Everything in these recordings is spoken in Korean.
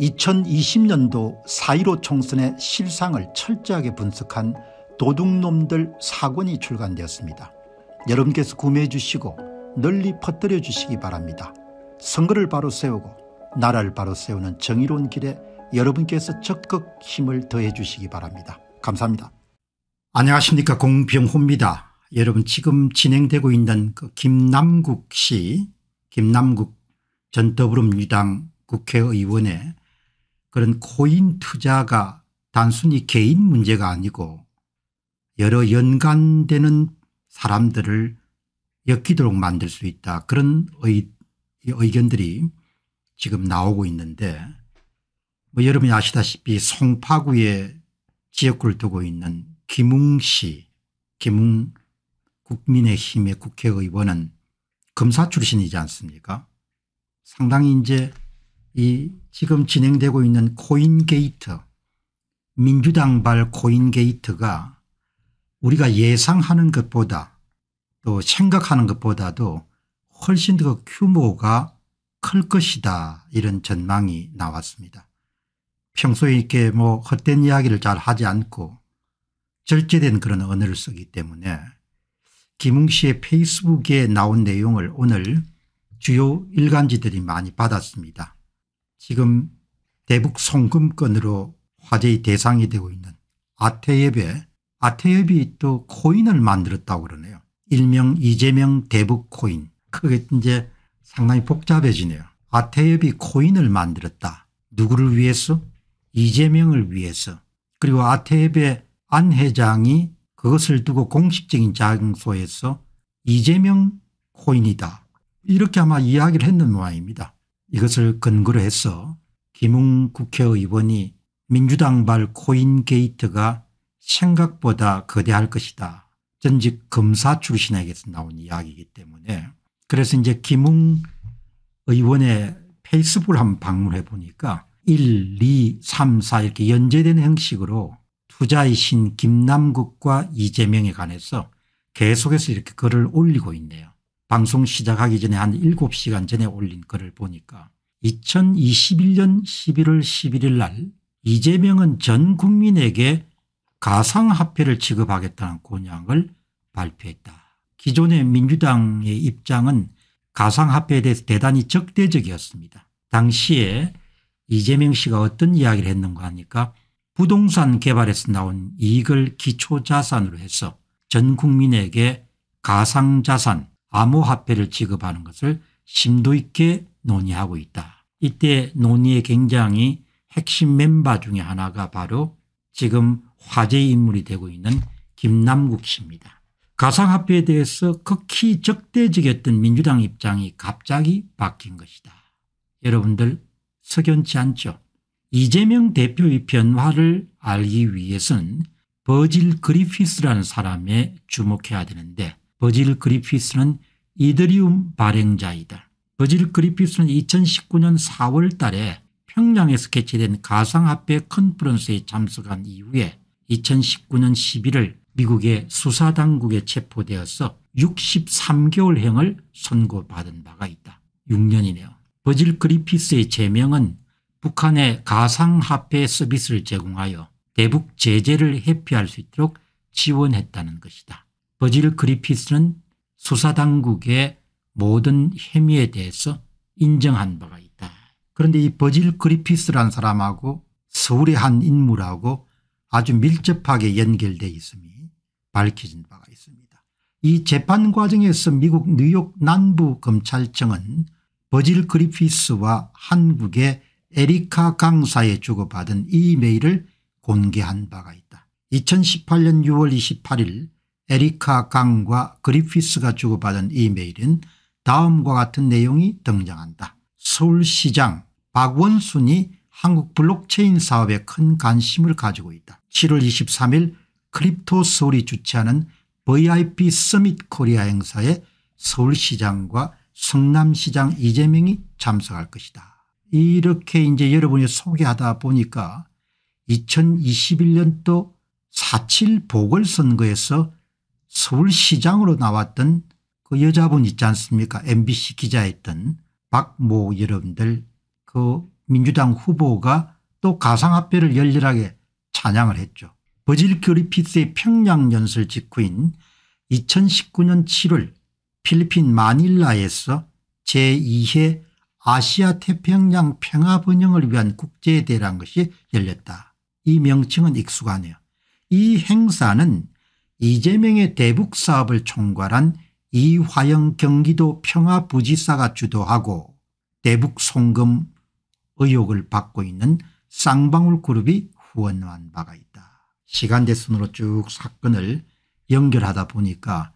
2020년도 4.15 총선의 실상을 철저하게 분석한 도둑놈들 사권이 출간되었습니다. 여러분께서 구매해 주시고 널리 퍼뜨려 주시기 바랍니다. 선거를 바로 세우고 나라를 바로 세우는 정의로운 길에 여러분께서 적극 힘을 더해 주시기 바랍니다. 감사합니다. 안녕하십니까 공병호입니다. 여러분 지금 진행되고 있는 그 김남국 씨 김남국 전 더불어민주당 국회의원의 그런 코인 투자가 단순히 개인 문제가 아니고 여러 연관되는 사람들을 엮이도록 만들 수 있다 그런 의, 견들이 지금 나오고 있는데 뭐 여러분이 아시다시피 송파구에 지역구를 두고 있는 김웅 씨 김웅 국민의힘의 국회의원은 검사 출신이지 않습니까 상당히 이제 이 지금 진행되고 있는 코인 게이트 민주당발 코인 게이트가 우리가 예상하는 것보다 또 생각하는 것보다도 훨씬 더 규모가 클 것이다 이런 전망이 나왔습니다. 평소에 이렇게 뭐 헛된 이야기를 잘 하지 않고 절제된 그런 언어를 쓰기 때문에 김웅 씨의 페이스북에 나온 내용을 오늘 주요 일간지들이 많이 받았습니다. 지금 대북 송금건으로 화제의 대상이 되고 있는 아태엽에 아태엽이 또 코인을 만들었다고 그러네요. 일명 이재명 대북 코인. 그게 이제 상당히 복잡해지네요. 아태엽이 코인을 만들었다. 누구를 위해서? 이재명을 위해서. 그리고 아태엽의 안 회장이 그것을 두고 공식적인 장소에서 이재명 코인이다. 이렇게 아마 이야기를 했는 모양입니다. 이것을 근거로 해서 김웅 국회의원이 민주당발 코인 게이트가 생각보다 거대할 것이다. 전직 검사 출신에게서 나온 이야기이기 때문에 그래서 이제 김웅 의원의 페이스북을 한번 방문해 보니까 1, 2, 3, 4 이렇게 연재된 형식으로 투자이신 김남국과 이재명에 관해서 계속해서 이렇게 글을 올리고 있네요. 방송 시작하기 전에 한 7시간 전에 올린 글을 보니까 2021년 11월 11일 날 이재명은 전 국민에게 가상화폐를 지급하겠다는 공약을 발표했다. 기존의 민주당의 입장은 가상화폐에 대해서 대단히 적대적이었습니다. 당시에 이재명 씨가 어떤 이야기를 했는가 하니까 부동산 개발에서 나온 이익을 기초자산으로 해서 전 국민에게 가상자산 암호화폐를 지급하는 것을 심도 있게 논의하고 있다. 이때 논의의 굉장히 핵심 멤버 중에 하나가 바로 지금 화제의 인물이 되고 있는 김남국 씨입니다. 가상화폐에 대해서 극히 적대적이었던 민주당 입장이 갑자기 바뀐 것이다. 여러분들 석연치 않죠. 이재명 대표의 변화를 알기 위해서는 버질 그리피스라는 사람에 주목해야 되는데 버질 그리피스는 이드리움 발행자이다. 버질 그리피스는 2019년 4월 달에 평양에서 개최된 가상화폐 컨퍼런스에 참석한 이후에 2019년 11월 미국의 수사당국에 체포되어서 63개월형을 선고받은 바가 있다. 6년이네요. 버질 그리피스의 제명은 북한의 가상화폐 서비스를 제공하여 대북 제재를 회피할 수 있도록 지원했다는 것이다. 버질 그리피스는 수사당국의 모든 혐의에 대해서 인정한 바가 있다. 그런데 이 버질 그리피스란 사람하고 서울의 한 인물하고 아주 밀접하게 연결되어 있음이 밝혀진 바가 있습니다. 이 재판 과정에서 미국 뉴욕 남부검찰청은 버질 그리피스와 한국의 에리카 강사에 주고받은 이메일을 공개한 바가 있다. 2018년 6월 28일 에리카 강과 그리피스가 주고받은 이메일은 다음과 같은 내용이 등장한다. 서울시장 박원순이 한국 블록체인 사업에 큰 관심을 가지고 있다. 7월 23일 크립토 서울이 주최하는 VIP 서밋 코리아 행사에 서울시장과 성남시장 이재명이 참석할 것이다. 이렇게 이제 여러분이 소개하다 보니까 2021년도 4.7 보궐선거에서 서울시장으로 나왔던 그 여자분 있지 않습니까 mbc 기자였던 박모 여러분들 그 민주당 후보가 또 가상화폐를 열렬하게 찬양을 했죠. 버질 그리피스의 평양 연설 직후인 2019년 7월 필리핀 마닐라에서 제2회 아시아 태평양 평화 번영을 위한 국제대회라는 것이 열렸다. 이 명칭은 익숙하네요. 이 행사는 이재명의 대북 사업을 총괄한 이화영 경기도 평화부지사가 주도하고 대북 송금 의혹을 받고 있는 쌍방울 그룹이 후원한 바가 있다. 시간대 순으로 쭉 사건을 연결하다 보니까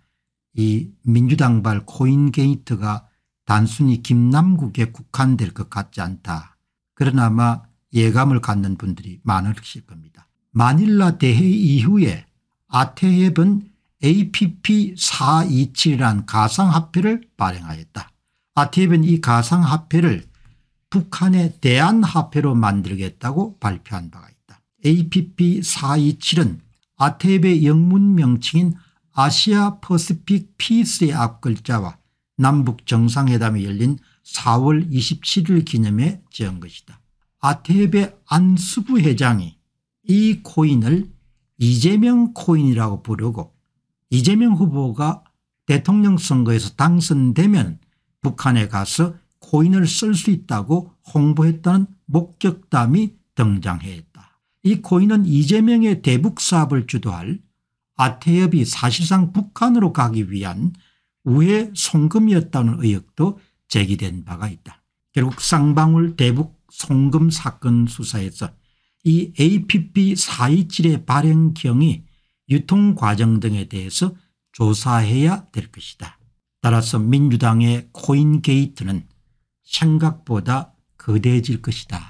이 민주당발 코인 게이트가 단순히 김남국에 국한될 것 같지 않다. 그러나 아마 예감을 갖는 분들이 많으실 겁니다. 마닐라 대회 이후에 아테협은 APP427이란 가상화폐를 발행하였다. 아테협은이 가상화폐를 북한의 대한화폐로 만들겠다고 발표한 바가 있다. APP427은 아테협의 영문 명칭인 아시아 퍼스픽 피스의 앞글자와 남북 정상회담이 열린 4월 27일 기념에 지은 것이다. 아테협의 안수부 회장이 이 코인을 이재명 코인이라고 부르고 이재명 후보가 대통령 선거에서 당선되면 북한에 가서 코인을 쓸 수 있다고 홍보했다는 목격담이 등장했다. 이 코인은 이재명의 대북 사업을 주도할 아태협이 사실상 북한으로 가기 위한 우회 송금이었다는 의혹도 제기된 바가 있다. 결국 쌍방울 대북 송금 사건 수사에서 이 APP 427의 발행경이 유통 과정 등에 대해서 조사해야 될 것이다. 따라서 민주당의 코인 게이트는 생각보다 거대해질 것이다.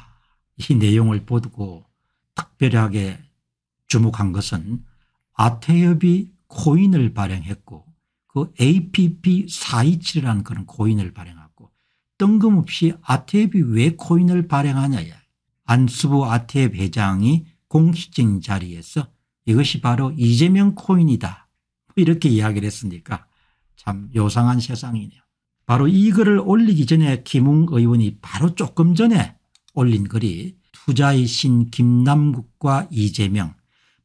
이 내용을 보고 특별하게 주목한 것은 아태협이 코인을 발행했고 그 APP427이라는 그런 코인을 발행하고 뜬금없이 아태협이 왜 코인을 발행하냐야 안수부 아태 회장이 공식적인 자리에서 이것이 바로 이재명 코인이다 뭐 이렇게 이야기를 했으니까 참 요상한 세상이네요. 바로 이 글을 올리기 전에 김웅 의원이 바로 조금 전에 올린 글이 투자의 신 김남국과 이재명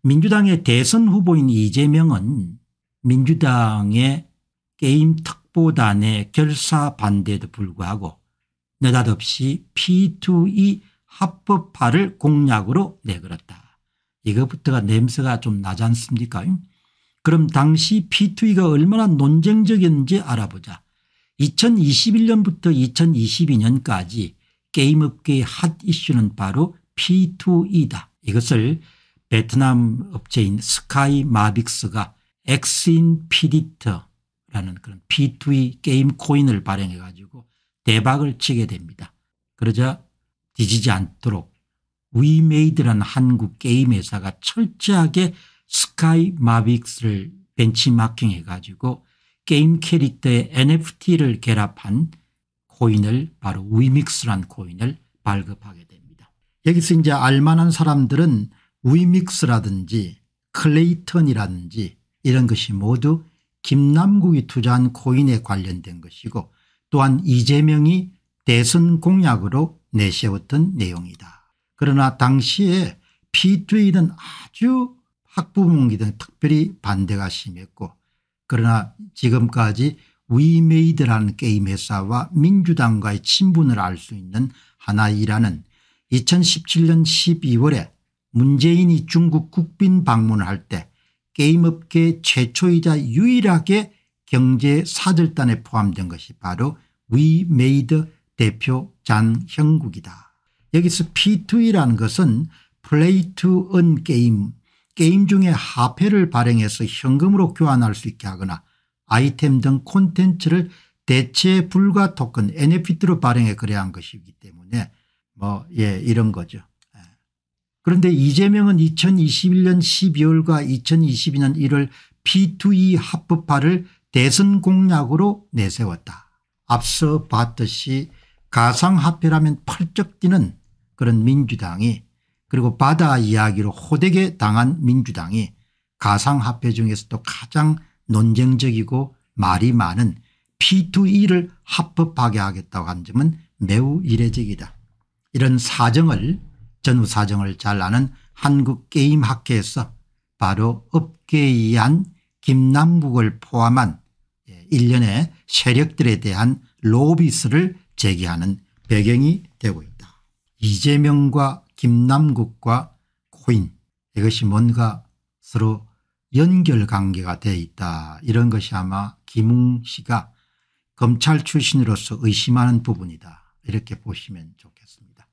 민주당의 대선 후보인 이재명은 민주당의 게임 특보단의 결사 반대에도 불구하고 느닷없이 P2E 합법화를 공약으로 내걸었다. 이것부터가 냄새가 좀 나지 않습니까? 그럼 당시 P2E가 얼마나 논쟁적이었는지 알아보자. 2021년부터 2022년까지 게임업계의 핫 이슈는 바로 P2E다. 이것을 베트남 업체인 스카이 마빅스가 엑스인 피디터라는 그런 P2E 게임 코인을 발행해 가지고 대박을 치게 됩니다. 그러자 뒤지지 않도록 위메이드라는 한국 게임 회사가 철저하게 스카이 마빅스를 벤치마킹해 가지고 게임 캐릭터의 NFT를 결합한 코인을 바로 위믹스란 코인을 발급하게 됩니다. 여기서 이제 알만한 사람들은 위믹스라든지 클레이턴이라든지 이런 것이 모두 김남국이 투자한 코인에 관련된 것이고 또한 이재명이 대선 공약으로 내세웠던 내용이다. 그러나 당시에 p 2 e 는 아주 학부모기든 특별히 반대가 심했고 그러나 지금까지 위메이드라는 게임 회사와 민주당과의 친분을 알 수 있는 하나이라는 2017년 12월에 문재인이 중국 국빈 방문을 할 때 게임업계 최초이자 유일하게 경제 사절단에 포함된 것이 바로 위메이드 대표 잔형국이다 여기서 P2E라는 것은 플레이 투언 게임 게임 중에 화폐를 발행해서 현금으로 교환할 수 있게 하거나 아이템 등 콘텐츠를 대체 불가 토큰 NFT로 발행해 거래한 것이기 때문에 뭐 예 이런 거죠. 예. 그런데 이재명은 2021년 12월과 2022년 1월 P2E 합법화를 대선 공약으로 내세웠다. 앞서 봤듯이 가상화폐라면 펄쩍 뛰는 그런 민주당이 그리고 바다 이야기로 호되게 당한 민주당이 가상화폐 중에서도 가장 논쟁적이고 말이 많은 P2E를 합법하게 하겠다고 한 점은 매우 이례적이다. 이런 사정을 전후 사정을 잘 아는 한국게임학회에서 바로 업계에 의한 김남국을 포함한 예, 일련의 세력들에 대한 로비스를 제기하는 배경이 되고 있다. 이재명과 김남국과 코인 이것이 뭔가 서로 연결관계가 되어 있다 이런 것이 아마 김웅 씨가 검찰 출신으로서 의심하는 부분이다 이렇게 보시면 좋겠습니다.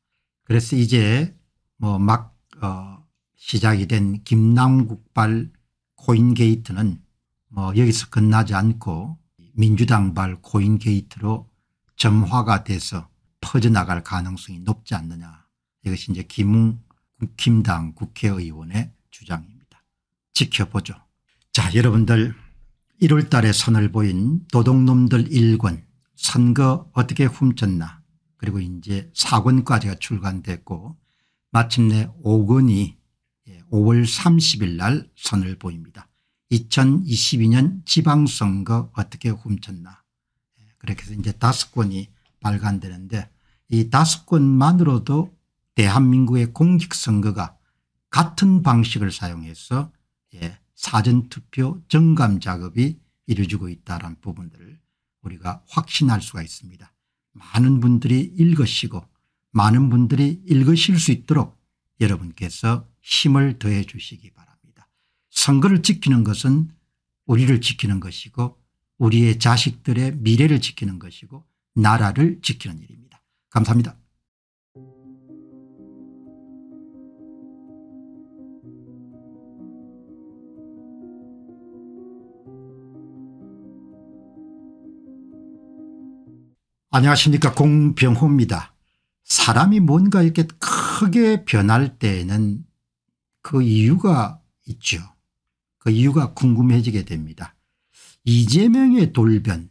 그래서 이제 뭐막 어 시작이 된 김남국발 코인게이트는 뭐 여기서 끝나지 않고 민주당발 코인게이트로 점화가 돼서 퍼져나갈 가능성이 높지 않느냐 이것이 이제 김웅 국힘당 국회의원의 주장입니다. 지켜보죠. 자 여러분들 1월 달에 선을 보인 도둑놈들 1권 선거 어떻게 훔쳤나 그리고 이제 4권까지가 출간됐고 마침내 5권이 5월 30일 날 선을 보입니다. 2022년 지방선거 어떻게 훔쳤나 그렇게 해서 이제 다섯 권이 발간되는데 이 다섯 권만으로도 대한민국의 공직선거가 같은 방식을 사용해서 예, 사전투표 정감 작업이 이루어지고 있다는 부분들을 우리가 확신할 수가 있습니다. 많은 분들이 읽으시고 많은 분들이 읽으실 수 있도록 여러분께서 힘을 더해 주시기 바랍니다. 선거를 지키는 것은 우리를 지키는 것이고 우리의 자식들의 미래를 지키는 것이고 나라를 지키는 일입니다. 감사합니다. 안녕하십니까 공병호입니다. 사람이 뭔가 이렇게 크게 변할 때에는 그 이유가 있죠. 그 이유가 궁금해지게 됩니다. 이재명의 돌변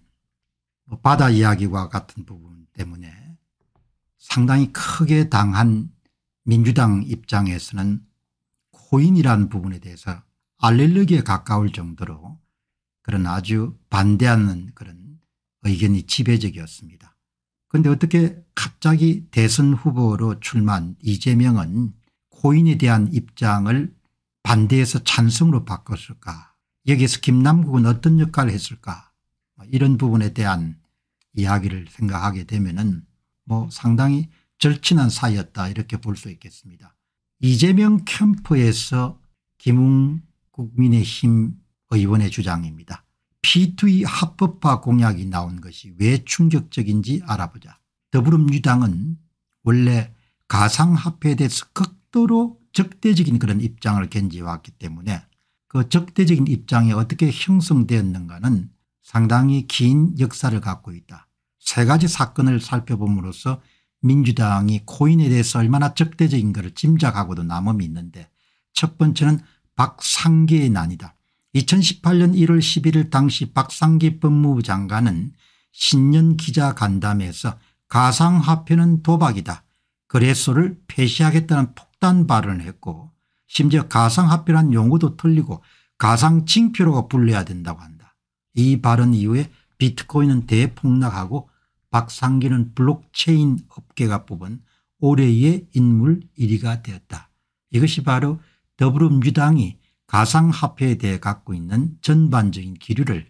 뭐 바다 이야기와 같은 부분 때문에 상당히 크게 당한 민주당 입장에서는 코인이라는 부분에 대해서 알레르기에 가까울 정도로 그런 아주 반대하는 그런 의견이 지배적이었습니다. 그런데 어떻게 갑자기 대선 후보로 출마한 이재명은 코인에 대한 입장을 반대에서 찬성으로 바꿨을까 여기에서 김남국은 어떤 역할을 했을까 뭐 이런 부분에 대한 이야기를 생각하게 되면 은뭐 상당히 절친한 사이였다 이렇게 볼 수 있겠습니다. 이재명 캠프에서 김웅 국민의힘 의원의 주장입니다. P2E 합법화 공약이 나온 것이 왜 충격적인지 알아보자. 더불어민주당은 원래 가상화폐에 대해서 극도로 적대적인 그런 입장을 견지해왔기 때문에 그 적대적인 입장이 어떻게 형성되었는가는 상당히 긴 역사를 갖고 있다. 세 가지 사건을 살펴봄으로써 민주당이 코인에 대해서 얼마나 적대적인가를 짐작하고도 남음이 있는데 첫 번째는 박상기의 난이다. 2018년 1월 11일 당시 박상기 법무부 장관은 신년 기자 간담회에서 가상화폐는 도박이다. 거래소를 폐쇄하겠다는 폭탄 발언을 했고 심지어 가상화폐란 용어도 틀리고 가상징표로고 불려야 된다고 한다. 이 발언 이후에 비트코인은 대폭락하고 박상기는 블록체인 업계가 뽑은 올해의 인물 1위가 되었다. 이것이 바로 더불어민주당이 가상화폐에 대해 갖고 있는 전반적인 기류를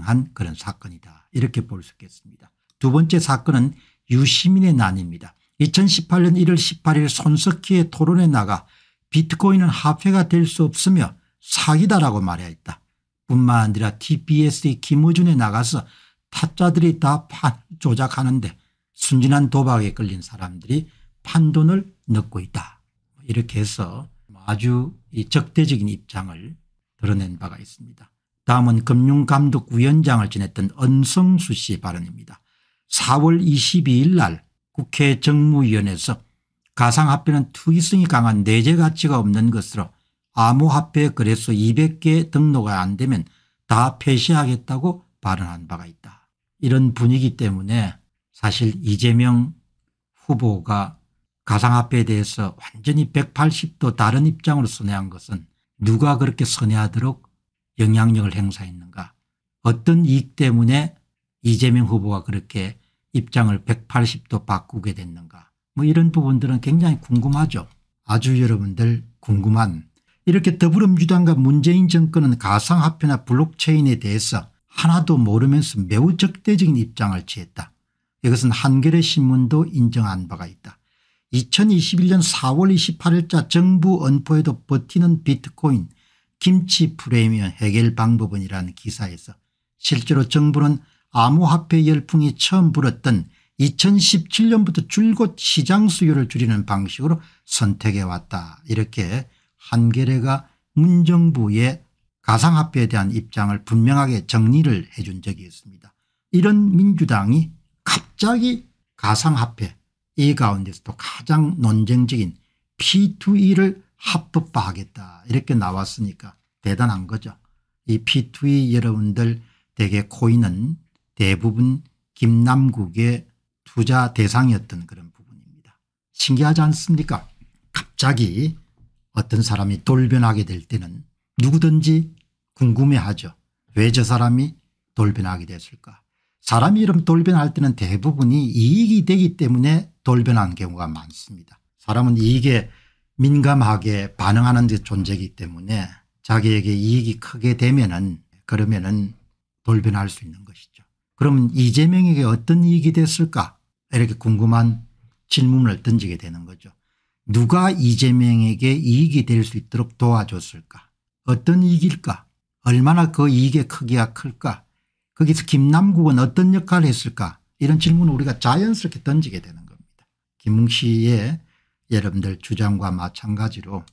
반영한 그런 사건이다. 이렇게 볼 수 있겠습니다. 두 번째 사건은 유시민의 난입니다. 2018년 1월 18일 손석희의 토론에 나가 비트코인은 화폐가 될 수 없으며 사기다라고 말했다. 뿐만 아니라 TBS의 김어준에 나가서 타짜들이 다 조작하는데 순진한 도박에 끌린 사람들이 판돈을 넣고 있다. 뭐 이렇게 해서 아주 적대적인 입장을 드러낸 바가 있습니다. 다음은 금융감독위원장을 지냈던 언성수 씨 발언입니다. 4월 22일 날 국회 정무위원회에서 가상화폐는 투기성이 강한 내재 가치가 없는 것으로 암호화폐 거래소 200개 등록이 안 되면 다 폐쇄하겠다고 발언한 바가 있다. 이런 분위기 때문에 사실 이재명 후보가 가상화폐에 대해서 완전히 180도 다른 입장으로 선회한 것은 누가 그렇게 선회하도록 영향력을 행사했는가 어떤 이익 때문에 이재명 후보가 그렇게 입장을 180도 바꾸게 됐는가 뭐 이런 부분들은 굉장히 궁금하죠. 아주 여러분들 궁금한 이렇게 더불어민주당과 문재인 정권은 가상화폐나 블록체인에 대해서 하나도 모르면서 매우 적대적인 입장을 취했다. 이것은 한겨레 신문도 인정한 바가 있다. 2021년 4월 28일자 정부 언포에도 버티는 비트코인 김치 프레미엄 해결 방법은이라는 기사에서 실제로 정부는 암호화폐 열풍이 처음 불었던 2017년부터 줄곧 시장 수요를 줄이는 방식으로 선택해 왔다 이렇게 한겨레가 문정부의 가상화폐에 대한 입장을 분명하게 정리를 해준 적이 있습니다. 이런 민주당이 갑자기 가상화폐 이 가운데서도 가장 논쟁적인 P2E를 합법화하겠다 이렇게 나왔으니까 대단한 거죠. 이 P2E 여러분들 대개 코인은 대부분 김남국의 투자 대상이었던 그런 부분입니다. 신기하지 않습니까? 갑자기 어떤 사람이 돌변하게 될 때는 누구든지 궁금해하죠. 왜 저 사람이 돌변하게 됐을까 사람이 이름 돌변할 때는 대부분이 이익이 되기 때문에 돌변한 경우가 많습니다. 사람은 이익에 민감하게 반응하는 존재이기 때문에 자기에게 이익이 크게 되면은 그러면은 돌변할 수 있는 것이죠. 그러면 이재명에게 어떤 이익이 됐을까 이렇게 궁금한 질문을 던지게 되는 거죠. 누가 이재명에게 이익이 될 수 있도록 도와줬을까 어떤 이익일까 얼마나 그 이익의 크기가 클까 거기서 김남국은 어떤 역할을 했을까 이런 질문을 우리가 자연스럽게 던지게 되는 겁니다. 김웅 씨의 여러분들 주장과 마찬가지로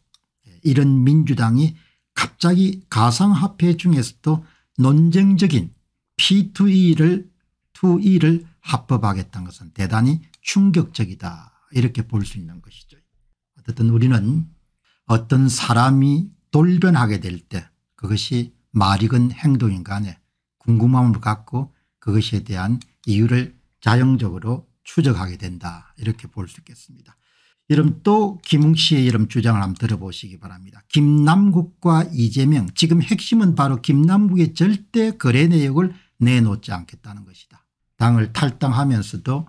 이런 민주당이 갑자기 가상화폐 중에서도 논쟁적인 P2E를 2E를 합법하겠다는 것은 대단히 충격적이다 이렇게 볼 수 있는 것이죠. 어쨌든 우리는 어떤 사람이 돌변하게 될 때 그것이 말이건 행동인 간에 궁금함을 갖고 그것에 대한 이유를 자연적으로 추적하게 된다 이렇게 볼 수 있겠습니다. 이름 또 김웅 씨의 이름 주장을 한번 들어보시기 바랍니다. 김남국과 이재명 지금 핵심은 바로 김남국의 절대 거래 내역을 내놓지 않겠다는 것이다. 당을 탈당하면서도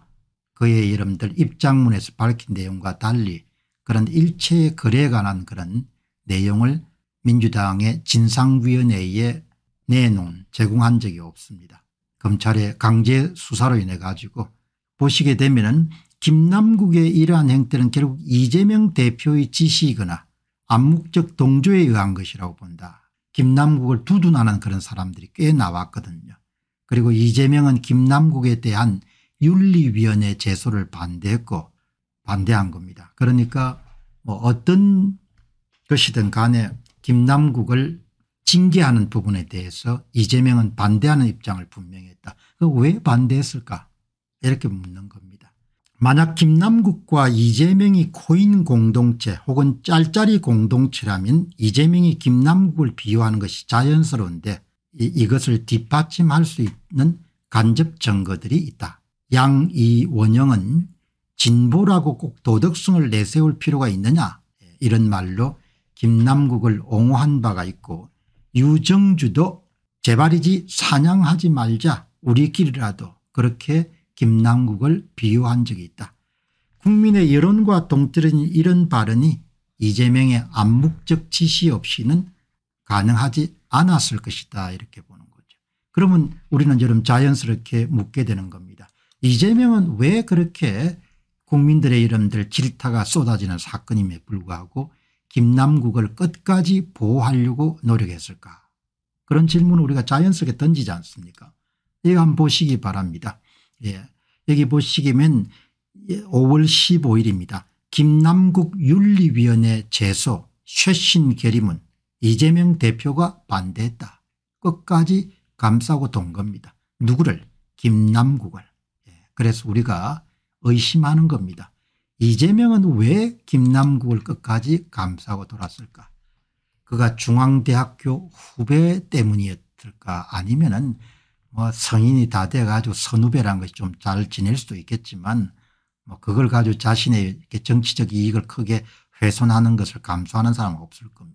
그의 이름들 입장문에서 밝힌 내용과 달리 그런 일체의 거래에 관한 그런 내용을 민주당의 진상위원회에 내놓은 제공한 적이 없습니다. 검찰의 강제 수사로 인해 가지고 보시게 되면 김남국의 이러한 행태는 결국 이재명 대표의 지시이거나 암묵적 동조에 의한 것이라고 본다. 김남국을 두둔하는 그런 사람들이 꽤 나왔거든요. 그리고 이재명은 김남국에 대한 윤리위원회 제소를 반대했고 반대한 겁니다. 그러니까 뭐 어떤 것이든 간에 김남국을 징계하는 부분에 대해서 이재명은 반대하는 입장을 분명히 했다. 왜 반대했을까 이렇게 묻는 겁니다. 만약 김남국과 이재명이 코인 공동체 혹은 짤짤이 공동체라면 이재명이 김남국을 비유하는 것이 자연스러운데 이, 것을 뒷받침할 수 있는 간접 증거들이 있다. 양 이원영은 진보라고 꼭 도덕성을 내세울 필요가 있느냐 예, 이런 말로 김남국을 옹호한 바가 있고 유정주도 제발이지 사냥하지 말자 우리끼리라도 그렇게 김남국을 비유한 적이 있다. 국민의 여론과 동떨어진 이런 발언이 이재명의 암묵적 지시 없이는 가능하지 않았을 것이다 이렇게 보는 거죠. 그러면 우리는 여름 자연스럽게 묻게 되는 겁니다. 이재명은 왜 그렇게 국민들의 이름들 질타가 쏟아지는 사건임에 불구하고 김남국을 끝까지 보호하려고 노력했을까 그런 질문을 우리가 자연스럽게 던지지 않습니까 이거 한번 보시기 바랍니다. 예. 여기 보시기면 5월 예, 15일입니다. 김남국 윤리위원회 제소 쇄신 결의문 이재명 대표가 반대했다. 끝까지 감싸고 돈 겁니다. 누구를? 김남국을. 예, 그래서 우리가 의심하는 겁니다. 이재명은 왜 김남국을 끝까지 감싸고 돌았을까? 그가 중앙대학교 후배 때문이었을까? 아니면은 뭐 성인이 다 돼가지고 선후배란 것이 좀 잘 지낼 수도 있겠지만 뭐 그걸 가지고 자신의 정치적 이익을 크게 훼손하는 것을 감수하는 사람은 없을 겁니다.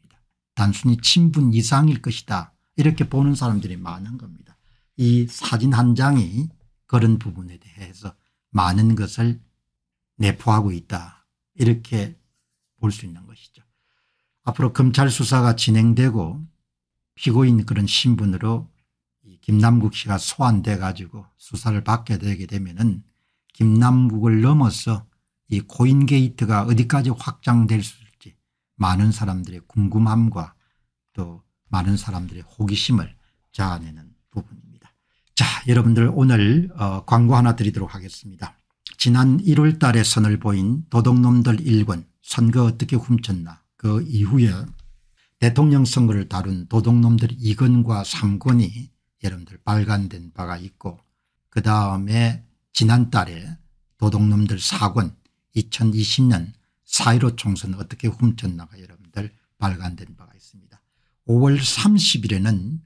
단순히 친분 이상일 것이다 이렇게 보는 사람들이 많은 겁니다. 이 사진 한 장이 그런 부분에 대해서 많은 것을 내포하고 있다 이렇게 볼 수 있는 것이죠. 앞으로 검찰 수사가 진행되고 피고인 그런 신분으로 김남국 씨가 소환돼 가지고 수사를 받게 되게 되면은 김남국을 넘어서 이 고인 게이트가 어디까지 확장될 수 많은 사람들의 궁금함과 또 많은 사람들의 호기심을 자아내는 부분입니다. 자 여러분들 오늘 어, 광고 하나 드리도록 하겠습니다. 지난 1월 달에 선을 보인 도둑놈들 1권 선거 어떻게 훔쳤나 그 이후에 대통령 선거를 다룬 도둑놈들 2권과 3권이 여러분들 발간된 바가 있고 그 다음에 지난달에 도둑놈들 4권 2020년 4.15 총선 어떻게 훔쳤나가 여러분들 발간된 바가 있습니다. 5월 30일에는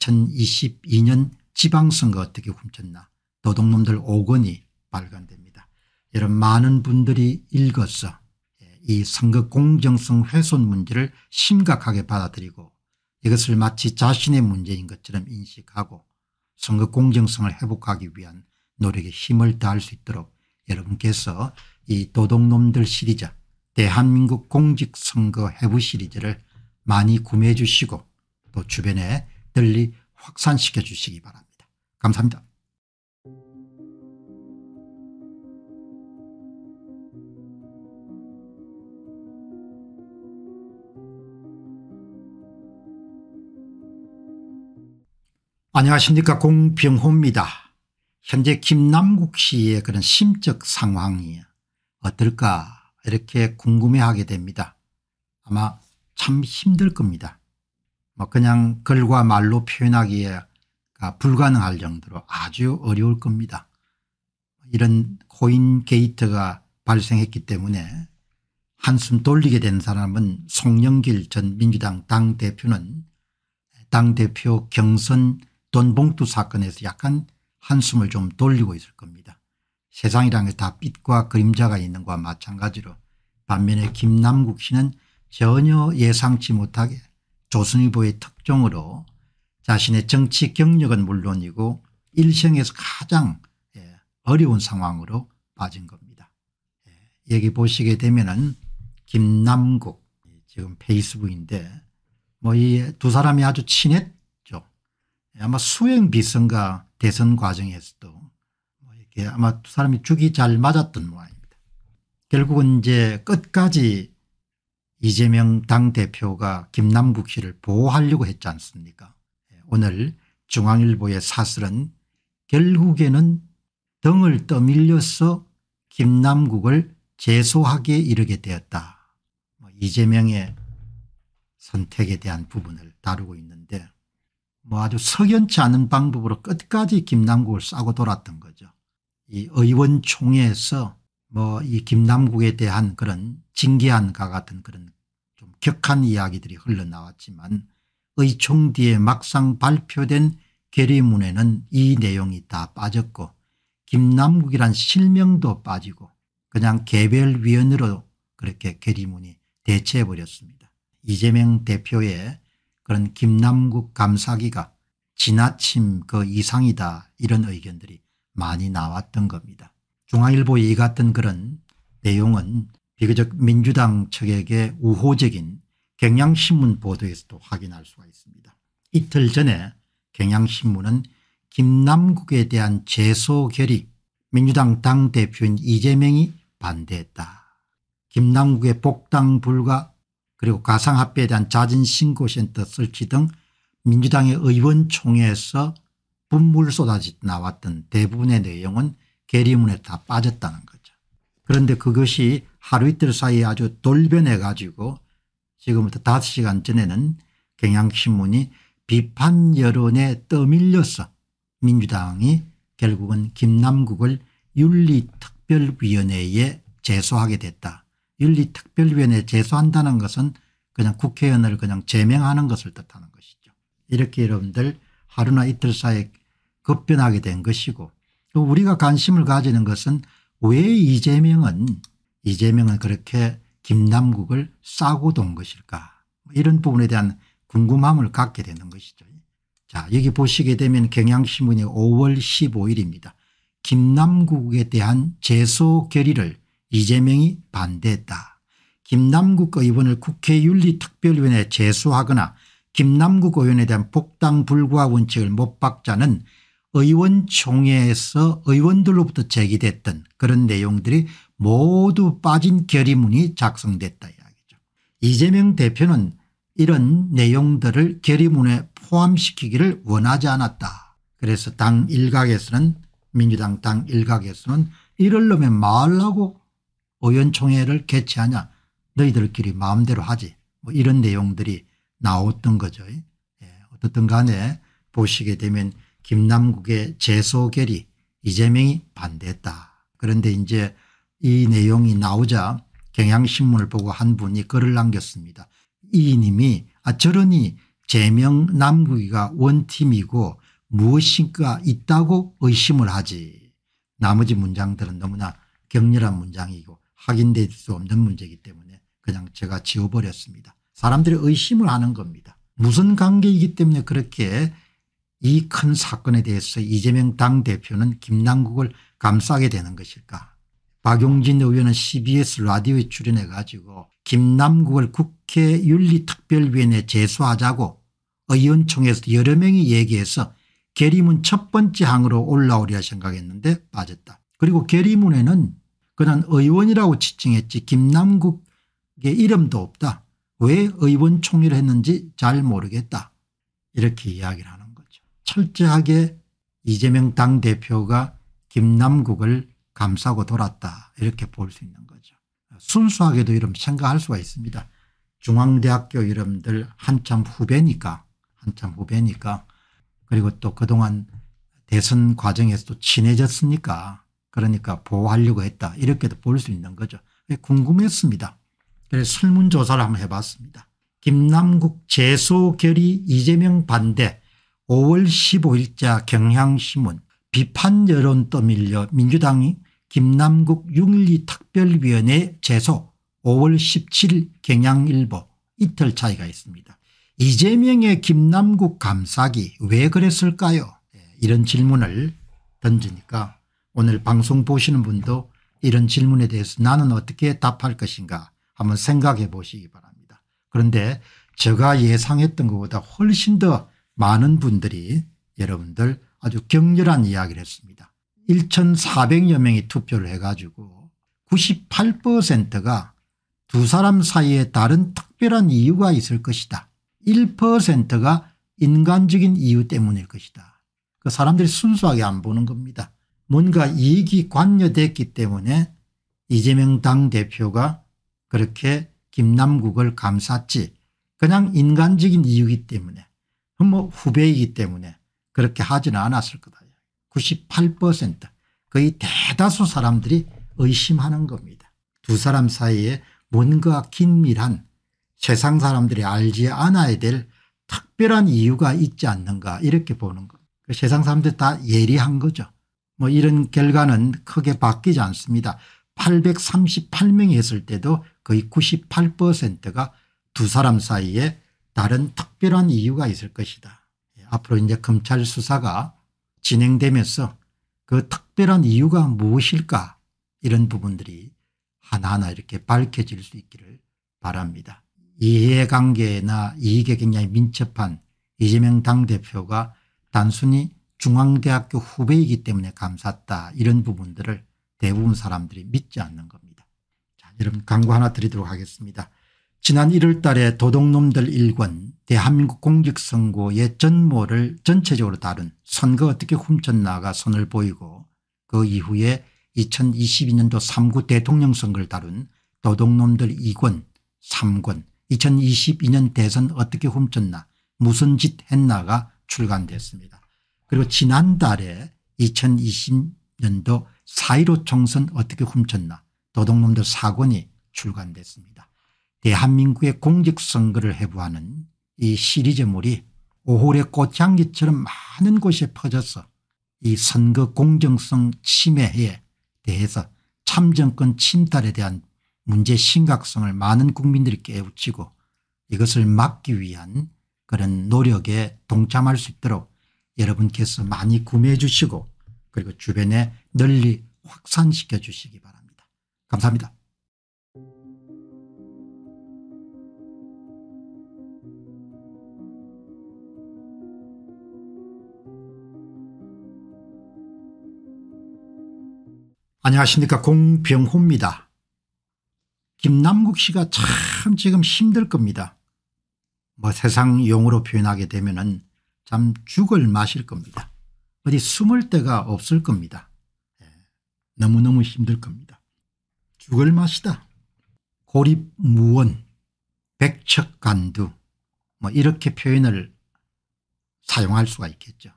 2022년 지방선거 어떻게 훔쳤나 도둑놈들 5권이 발간됩니다. 여러분 많은 분들이 읽어서 예, 이 선거 공정성 훼손 문제를 심각하게 받아들이고 이것을 마치 자신의 문제인 것처럼 인식하고 선거 공정성을 회복하기 위한 노력에 힘을 다할 수 있도록 여러분께서 이 도둑놈들 시리즈 대한민국 공직선거 해부 시리즈를 많이 구매해 주시고 또 주변에 널리 확산시켜 주시기 바랍니다. 감사합니다. 안녕하십니까 공병호입니다. 현재 김남국 씨의 그런 심적 상황이 에요 어떨까 이렇게 궁금해하게 됩니다. 아마 참 힘들 겁니다. 뭐 그냥 글과 말로 표현하기에 불가능할 정도로 아주 어려울 겁니다. 이런 코인 게이트가 발생했기 때문에 한숨 돌리게 된 사람은 송영길 전 민주당 당대표는 당대표 경선 돈봉투 사건에서 약간 한숨을 좀 돌리고 있을 겁니다. 세상이란 게다 빛과 그림자가 있는 것과 마찬가지로 반면에 김남국 씨는 전혀 예상치 못하게 조선일보의 특종으로 자신의 정치 경력은 물론이고 일생에서 가장 예, 어려운 상황으로 빠진 겁니다. 여기 예, 보시게 되면 은 김남국 지금 페이스북인데 뭐 이 두 사람이 아주 친했죠. 아마 수행 비선과 대선 과정에서도 예, 아마 두 사람이 죽이 잘 맞았던 모양입니다. 결국은 이제 끝까지 이재명 당대표가 김남국 씨를 보호하려고 했지 않습니까 예, 오늘 중앙일보의 사설은 결국에는 등을 떠밀려서 김남국을 재소하게 이르게 되었다. 뭐 이재명의 선택에 대한 부분을 다루고 있는데 뭐 아주 석연치 않은 방법으로 끝까지 김남국을 싸고 돌았던 거죠. 이 의원총회에서 뭐 이 김남국에 대한 그런 징계안과 같은 그런 좀 격한 이야기들이 흘러나왔지만 의총 뒤에 막상 발표된 결의문에는 이 내용이 다 빠졌고 김남국이란 실명도 빠지고 그냥 개별위원으로 그렇게 결의문이 대체해버렸습니다. 이재명 대표의 그런 김남국 감사기가 지나침 그 이상이다 이런 의견들이 많이 나왔던 겁니다. 중앙일보의 이 같은 그런 내용은 비교적 민주당 측에게 우호적인 경향신문 보도에서도 확인할 수가 있습니다. 이틀 전에 경향신문은 김남국에 대한 재소 결의 민주당 당대표인 이재명이 반대했다. 김남국의 복당 불가 그리고 가상화폐에 대한 자진신고센터 설치 등 민주당의 의원총회에서 분물 쏟아지 나왔던 대부분의 내용은 계리문에 다 빠졌다는 거죠. 그런데 그것이 하루 이틀 사이에 아주 돌변해 가지고 지금부터 5시간 전에는 경향신문이 비판 여론에 떠밀려서 민주당이 결국은 김남국을 윤리특별위원회에 제소하게 됐다. 윤리특별위원회에 제소한다는 것은 그냥 국회의원을 그냥 제명하는 것을 뜻하는 것이죠. 이렇게 여러분들 하루나 이틀 사이에 급변하게 된 것이고 또 우리가 관심을 가지는 것은 왜 이재명은 이재명은 그렇게 김남국을 싸고 돈 것일까 뭐 이런 부분에 대한 궁금함을 갖게 되는 것이죠. 자 여기 보시게 되면 경향신문이 5월 15일입니다. 김남국에 대한 재소 결의를 이재명이 반대했다. 김남국 의원을 국회윤리특별위원회에 제소하거나 김남국 의원에 대한 복당 불과 원칙을 못 박자는 의원총회에서 의원들로부터 제기됐던 그런 내용들이 모두 빠진 결의문이 작성됐다 이야기죠. 이재명 대표는 이런 내용들을 결의문에 포함시키기를 원하지 않았다. 그래서 당 일각에서는 민주당 당 일각에서는 이럴려면 말라고 의원총회를 개최하냐 너희들끼리 마음대로 하지 뭐 이런 내용들이 나왔던 거죠. 예. 어떻든 간에 보시게 되면 김남국의 재소결이 이재명이 반대했다. 그런데 이제 이 내용이 나오자 경향신문을 보고 한 분이 글을 남겼습니다. 이님이 아 저러니 재명 남국이가 원팀이고 무엇인가 있다고 의심을 하지. 나머지 문장들은 너무나 격렬한 문장이고 확인될 수 없는 문제이기 때문에 그냥 제가 지워버렸습니다. 사람들이 의심을 하는 겁니다. 무슨 관계이기 때문에 그렇게 이큰 사건에 대해서 이재명 당대표는 김남국을 감싸게 되는 것일까 박용진 의원은 cbs 라디오에 출연해 가지고 김남국을 국회 윤리특별위원회에 제소하자고 의원총회에서 여러 명이 얘기해서 계리문 첫 번째 항으로 올라오리라 생각했는데 빠졌다. 그리고 계리문에는 그는 의원이라고 지칭했지 김남국의 이름도 없다. 왜 의원총회를 했는지 잘 모르겠다. 이렇게 이야기를 합니다 철저하게 이재명 당대표가 김남국을 감싸고 돌았다 이렇게 볼 수 있는 거죠. 순수하게도 이런 생각할 수가 있습니다. 중앙대학교 이름들 한참 후배니까 한참 후배니까 그리고 또 그동안 대선 과정에서도 친해졌으니까 그러니까 보호하려고 했다 이렇게도 볼 수 있는 거죠. 궁금했습니다. 그래서 설문조사를 한번 해봤습니다. 김남국 재소 결의 이재명 반대 5월 15일자 경향신문 비판 여론 떠밀려 민주당이 김남국 6.12특별위원회 제소 5월 17일 경향일보 이틀 차이가 있습니다. 이재명의 김남국 감사기왜 그랬을까요 예, 이런 질문을 던지니까 오늘 방송 보시는 분도 이런 질문에 대해서 나는 어떻게 답할 것인가 한번 생각해 보시기 바랍니다. 그런데 제가 예상했던 것보다 훨씬 더 많은 분들이 여러분들 아주 격렬한 이야기를 했습니다. 1,400여 명이 투표를 해가지고 98%가 두 사람 사이에 다른 특별한 이유가 있을 것이다. 1%가 인간적인 이유 때문일 것이다. 그 사람들이 순수하게 안 보는 겁니다. 뭔가 이익이 관여됐기 때문에 이재명 당대표가 그렇게 김남국을 감쌌지 그냥 인간적인 이유이기 때문에 뭐 후배이기 때문에 그렇게 하지는 않았을 거다. 98% 거의 대다수 사람들이 의심하는 겁니다. 두 사람 사이에 뭔가 긴밀한 세상 사람들이 알지 않아야 될 특별한 이유가 있지 않는가 이렇게 보는 거. 그 세상 사람들 다 예리한 거죠. 뭐 이런 결과는 크게 바뀌지 않습니다. 838명이 했을 때도 거의 98%가 두 사람 사이에 다른 특별한 이유가 있을 것이다. 예, 앞으로 이제 검찰 수사가 진행되면서 그 특별한 이유가 무엇일까 이런 부분들이 하나하나 이렇게 밝혀질 수 있기를 바랍니다. 이해관계나 이익에 굉장히 민첩한 이재명 당대표가 단순히 중앙대학교 후배이기 때문에 감쌌다 이런 부분들을 대부분 사람들이 믿지 않는 겁니다. 자, 여러분 광고 하나 드리도록 하겠습니다. 지난 1월 달에 도둑놈들 일권 대한민국 공직선거의 전모를 전체적으로 다룬 선거 어떻게 훔쳤나가 선을 보이고 그 이후에 2022년도 3구 대통령 선거를 다룬 도둑놈들 2권 3권 2022년 대선 어떻게 훔쳤나 무슨 짓 했나가 출간됐습니다. 그리고 지난달에 2020년도 4.15 총선 어떻게 훔쳤나 도둑놈들 4권이 출간됐습니다. 대한민국의 공직선거를 해부하는 이 시리즈물이 오홀의 꽃향기처럼 많은 곳에 퍼져서 이 선거 공정성 침해에 대해서 참정권 침탈에 대한 문제 심각성을 많은 국민들이 깨우치고 이것을 막기 위한 그런 노력에 동참할 수 있도록 여러분께서 많이 구매해 주시고 그리고 주변에 널리 확산시켜 주시기 바랍니다. 감사합니다. 안녕하십니까 공병호입니다. 김남국 씨가 참 지금 힘들 겁니다. 뭐 세상 용어로 표현하게 되면 은참 죽을 마실 겁니다. 어디 숨을 데가 없을 겁니다. 예, 너무너무 힘들 겁니다. 죽을 맛이다. 고립무원 백척간두 뭐 이렇게 표현을 사용할 수가 있겠죠.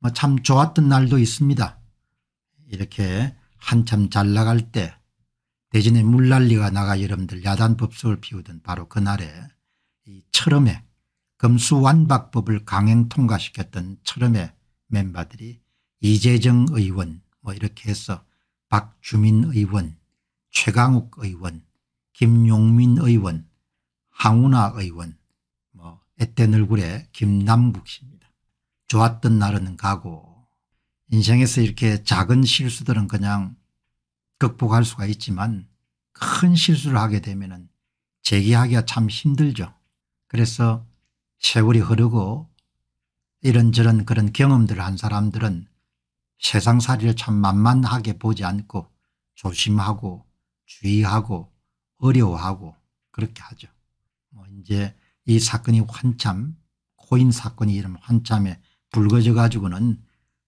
뭐 참 좋았던 날도 있습니다. 이렇게 한참 잘 나갈 때대전에 물난리가 나가 여러분들 야단 법석을 피우던 바로 그날에 이 철음에 금수완박법을 강행 통과시켰던 철음의 멤버들이 이재정 의원 뭐 이렇게 해서 박주민 의원 최강욱 의원 김용민 의원 항우나 의원 뭐 앳된 얼굴에 김남국 씨입니다. 좋았던 날은 가고 인생에서 이렇게 작은 실수들은 그냥 극복할 수가 있지만 큰 실수를 하게 되면 재기하기가 참 힘들죠. 그래서 세월이 흐르고 이런저런 그런 경험들을 한 사람들은 세상살이를 참 만만하게 보지 않고 조심하고 주의하고 어려워하고 그렇게 하죠. 뭐 이제 이 사건이 한참 코인 사건이 이름 한참에 불거져 가지고는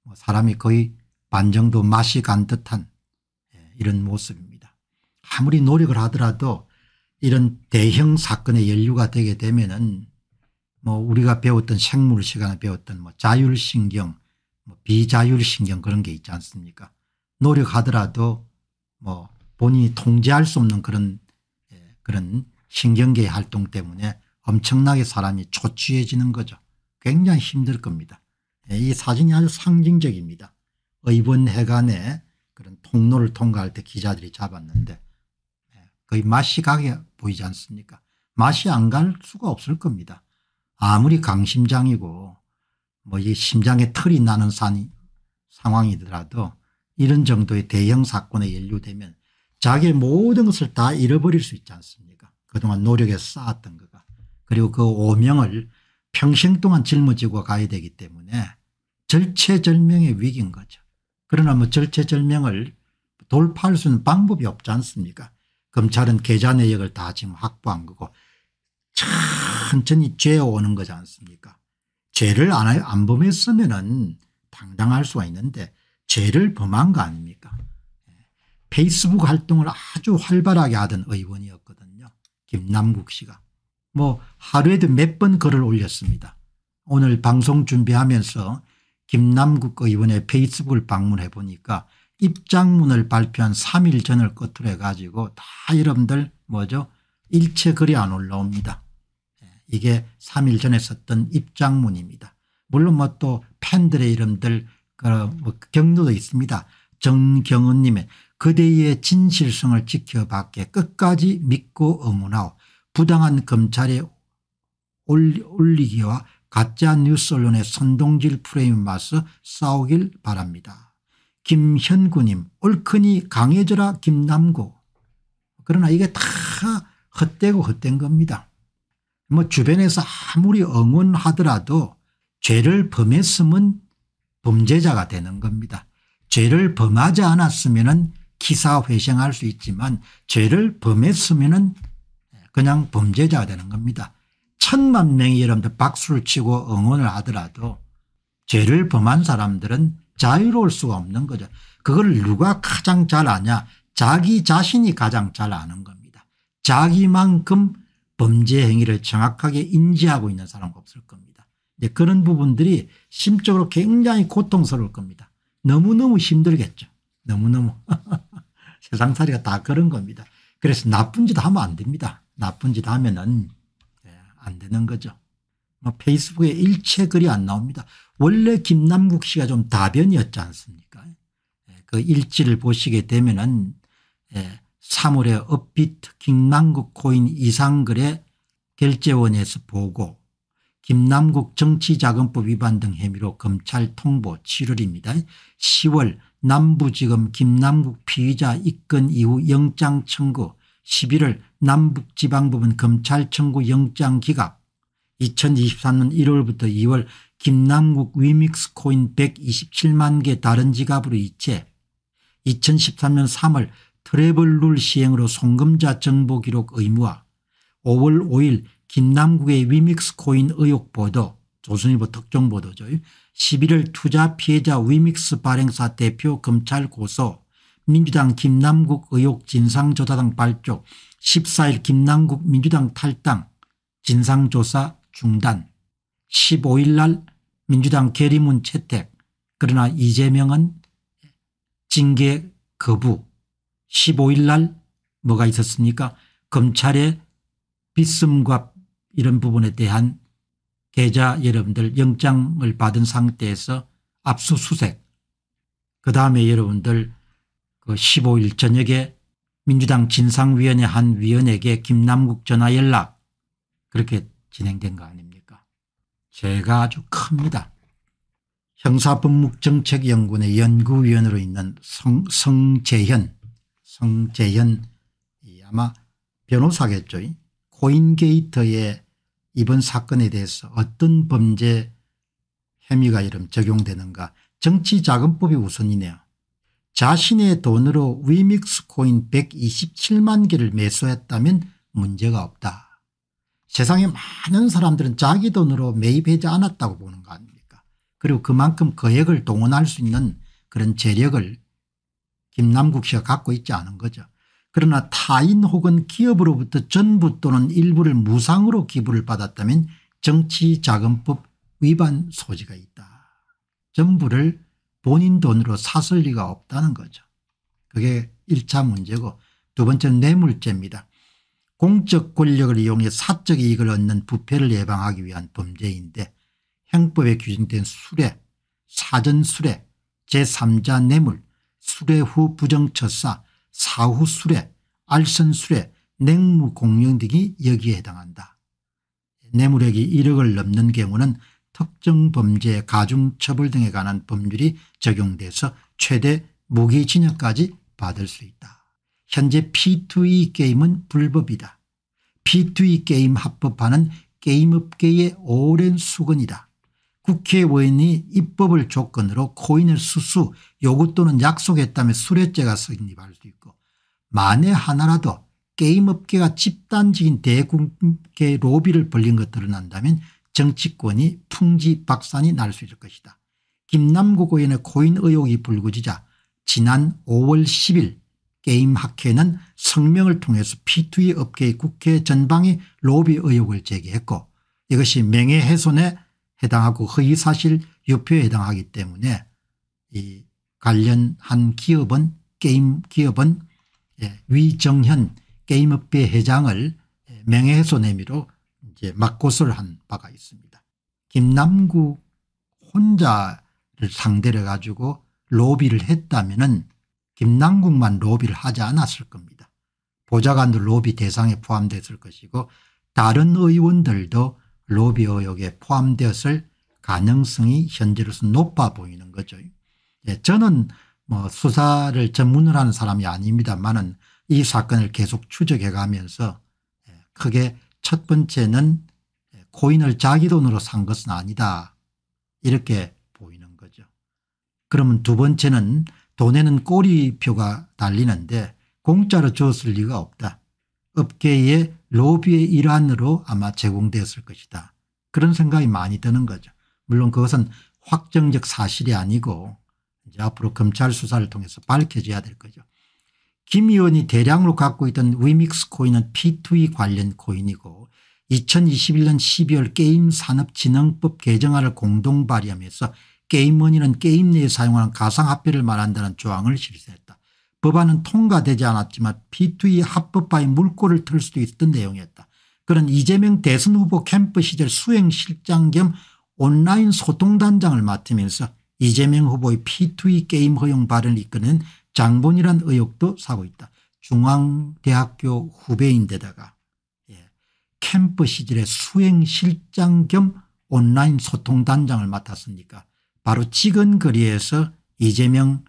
뭐 사람이 거의 반 정도 맛이 간 듯한 예, 이런 모습입니다. 아무리 노력을 하더라도 이런 대형 사건에 연루가 되게 되면은 뭐 우리가 배웠던 생물 시간에 배웠던 뭐 자율신경, 뭐 비자율신경 그런 게 있지 않습니까? 노력하더라도 뭐 본인이 통제할 수 없는 그런 예, 그런 신경계 활동 때문에 엄청나게 사람이 초취해지는 거죠. 굉장히 힘들 겁니다. 예, 이 사진이 아주 상징적입니다. 의본 해관에 그런 통로를 통과할 때 기자들이 잡았는데 예, 거의 맛이 가게 보이지 않습니까 맛이 안 갈 수가 없을 겁니다. 아무리 강심장이고 뭐 이 심장에 털이 나는 산이 상황이더라도 이런 정도의 대형 사건에 연루되면 자기의 모든 것을 다 잃어버릴 수 있지 않습니까 그동안 노력에 쌓았던 거가 그리고 그 오명을 평생 동안 짊어지고 가야 되기 때문에 절체절명의 위기인 거죠. 그러나 뭐 절체절명을 돌파할 수 있는 방법이 없지 않습니까 검찰은 계좌 내역을 다 지금 확보한 거고 천천히 죄 오는 거지 않습니까 죄를 안 범했으면 은 당당할 수가 있는데 죄를 범한 거 아닙니까 페이스북 활동을 아주 활발하게 하던 의원이었거든요 김남국 씨가 뭐 하루에도 몇 번 글을 올렸습니다. 오늘 방송 준비하면서 김남국 의원의 페이스북을 방문해 보니까 입장문을 발표한 3일 전을 끝으로 해가지고 다 여러분들 뭐죠 일체 글이 안 올라옵니다. 예, 이게 3일 전에 썼던 입장문입니다. 물론 뭐 또 팬들의 이름들 그 뭐 그 경로도 있습니다. 정경은님의 그대의 진실성을 지켜받게 끝까지 믿고 응원하오. 부당한 검찰에 올리기와 가짜 뉴스 언론의 선동질 프레임에 맞서 싸우길 바랍니다. 김현구님 얼큰이 강해져라 김남구 그러나 이게 다 헛되고 헛된 겁니다. 뭐 주변에서 아무리 응원하더라도 죄를 범했으면 범죄자가 되는 겁니다. 죄를 범하지 않았으면 기사회생할 수 있지만 죄를 범했으면 그냥 범죄자가 되는 겁니다. 천만 명이 여러분들 박수를 치고 응원을 하더라도 죄를 범한 사람들은 자유로울 수가 없는 거죠. 그걸 누가 가장 잘 아냐 자기 자신이 가장 잘 아는 겁니다. 자기만큼 범죄 행위를 정확하게 인지하고 있는 사람 없을 겁니다. 이제 그런 부분들이 심적으로 굉장히 고통스러울 겁니다. 너무너무 힘들겠죠. 너무너무 세상살이가 다 그런 겁니다. 그래서 나쁜 짓 하면 안 됩니다. 나쁜 짓 하면은 예, 안 되는 거죠. 뭐 페이스북에 일체 글이 안 나옵니다. 원래 김남국 씨가 좀 다변이었지 않습니까? 예, 그 일지를 보시게 되면은 3월에 예, 업비트 김남국 코인 이상글의 결제원에서 보고 김남국 정치자금법 위반 등 혐의로 검찰 통보 7월입니다. 10월 남부지검 김남국 피의자 입건 이후 영장 청구 11월 남북지방법은 검찰 청구 영장 기각 2023년 1월부터 2월 김남국 위믹스 코인 127만 개 다른 지갑으로 이체 2013년 3월 트래블 룰 시행으로 송금자 정보 기록 의무화 5월 5일 김남국의 위믹스 코인 의혹 보도 조선일보 특종 보도죠. 11월 투자 피해자 위믹스 발행사 대표 검찰 고소 민주당 김남국 의혹 진상조사당 발족 14일 김남국 민주당 탈당 진상조사 중단 15일 날 민주당 계리문 채택 그러나 이재명은 징계 거부 15일 날 뭐가 있었습니까 검찰의 빚슴과 이런 부분에 대한 계좌 여러분들 영장을 받은 상태에서 압수수색 그 다음에 여러분들 그 15일 저녁에 민주당 진상위원회 한 위원에게 김남국 전화 연락 그렇게 진행된 거 아닙니까 죄가 아주 큽니다. 형사법무정책연구원의 연구위원으로 있는 성, 성재현 성재현 아마 변호사겠죠. 코인게이트의 이번 사건에 대해서 어떤 범죄 혐의가 이름 적용되는가 정치자금법이 우선이네요. 자신의 돈으로 위믹스 코인 127만 개를 매수했다면 문제가 없다. 세상에 많은 사람들은 자기 돈으로 매입하지 않았다고 보는 거 아닙니까 그리고 그만큼 거액을 그 동원할 수 있는 그런 재력을 김남국 씨가 갖고 있지 않은 거죠. 그러나 타인 혹은 기업으로부터 전부 또는 일부를 무상으로 기부를 받았다면 정치자금법 위반 소지가 있다. 전부를 본인 돈으로 사설 리가 없다는 거죠. 그게 1차 문제고 두 번째는 뇌물죄입니다. 네 공적 권력을 이용해 사적 이익을 얻는 부패를 예방하기 위한 범죄인데 형법에 규정된 수뢰, 사전 수뢰, 제3자 뇌물, 수뢰 후 부정처사, 사후 수뢰, 알선 수뢰, 냉무 공룡 등이 여기에 해당한다. 뇌물액이 1억을 넘는 경우는 특정 범죄 가중처벌 등에 관한 법률이 적용돼서 최대 무기징역까지 받을 수 있다. 현재 P2E 게임은 불법이다. P2E 게임 합법화는 게임업계의 오랜 수건이다. 국회의원이 입법을 조건으로 코인을 수수 요구 또는 약속했다며 수뢰죄가 성립할 수 있고 만에 하나라도 게임업계가 집단적인 대국계 로비를 벌린 것 드러난다면 정치권이 풍지박산이 날 수 있을 것이다. 김남국 의원의 코인 의혹이 불거지자 지난 5월 10일 게임학회는 성명을 통해서 P2E 업계의 국회 전방에 로비 의혹을 제기했고 이것이 명예훼손에 해당하고 허위사실 유표에 해당하기 때문에 이 관련한 기업은 게임 기업은 예, 위정현 게임업계 회장을 예, 명예훼손 혐의로 이제 막고설 한 바가 있습니다. 김남국 혼자를 상대로 가지고 로비를 했다면은 김남국만 로비를 하지 않았을 겁니다. 보좌관도 로비 대상에 포함됐을 것이고 다른 의원들도 로비 의혹에 포함되었을 가능성이 현재로서 높아 보이는 거죠. 예, 저는 뭐 수사를 전문으 하는 사람이 아닙니다만은 이 사건을 계속 추적해 가면서 예, 크게 첫 번째는 코인을 자기 돈으로 산 것은 아니다 이렇게 보이는 거죠. 그러면 두 번째는 돈에는 꼬리표가 달리는데 공짜로 주었을 리가 없다. 업계의 로비의 일환으로 아마 제공됐을 것이다. 그런 생각이 많이 드는 거죠. 물론 그것은 확정적 사실이 아니고 이제 앞으로 검찰 수사를 통해서 밝혀져야 될 거죠. 김 의원이 대량으로 갖고 있던 위믹스 코인은 P2E 관련 코인이고 2021년 12월 게임산업진흥법 개정안을 공동 발의하면서 게임머니는 게임 내에 사용하는 가상화폐를 말한다는 조항을 실시했다. 법안은 통과되지 않았지만 P2E 합법화의 물꼬를 틀 수도 있던 내용이었다. 그런 이재명 대선 후보 캠프 시절 수행실장 겸 온라인 소통단장을 맡으면서 이재명 후보의 P2E 게임 허용 발언을 이끄는 장본이란 의혹도 사고 있다. 중앙대학교 후배인데다가 예. 캠프 시절에 수행실장 겸 온라인 소통단장을 맡았으니까 바로 지근거리에서 이재명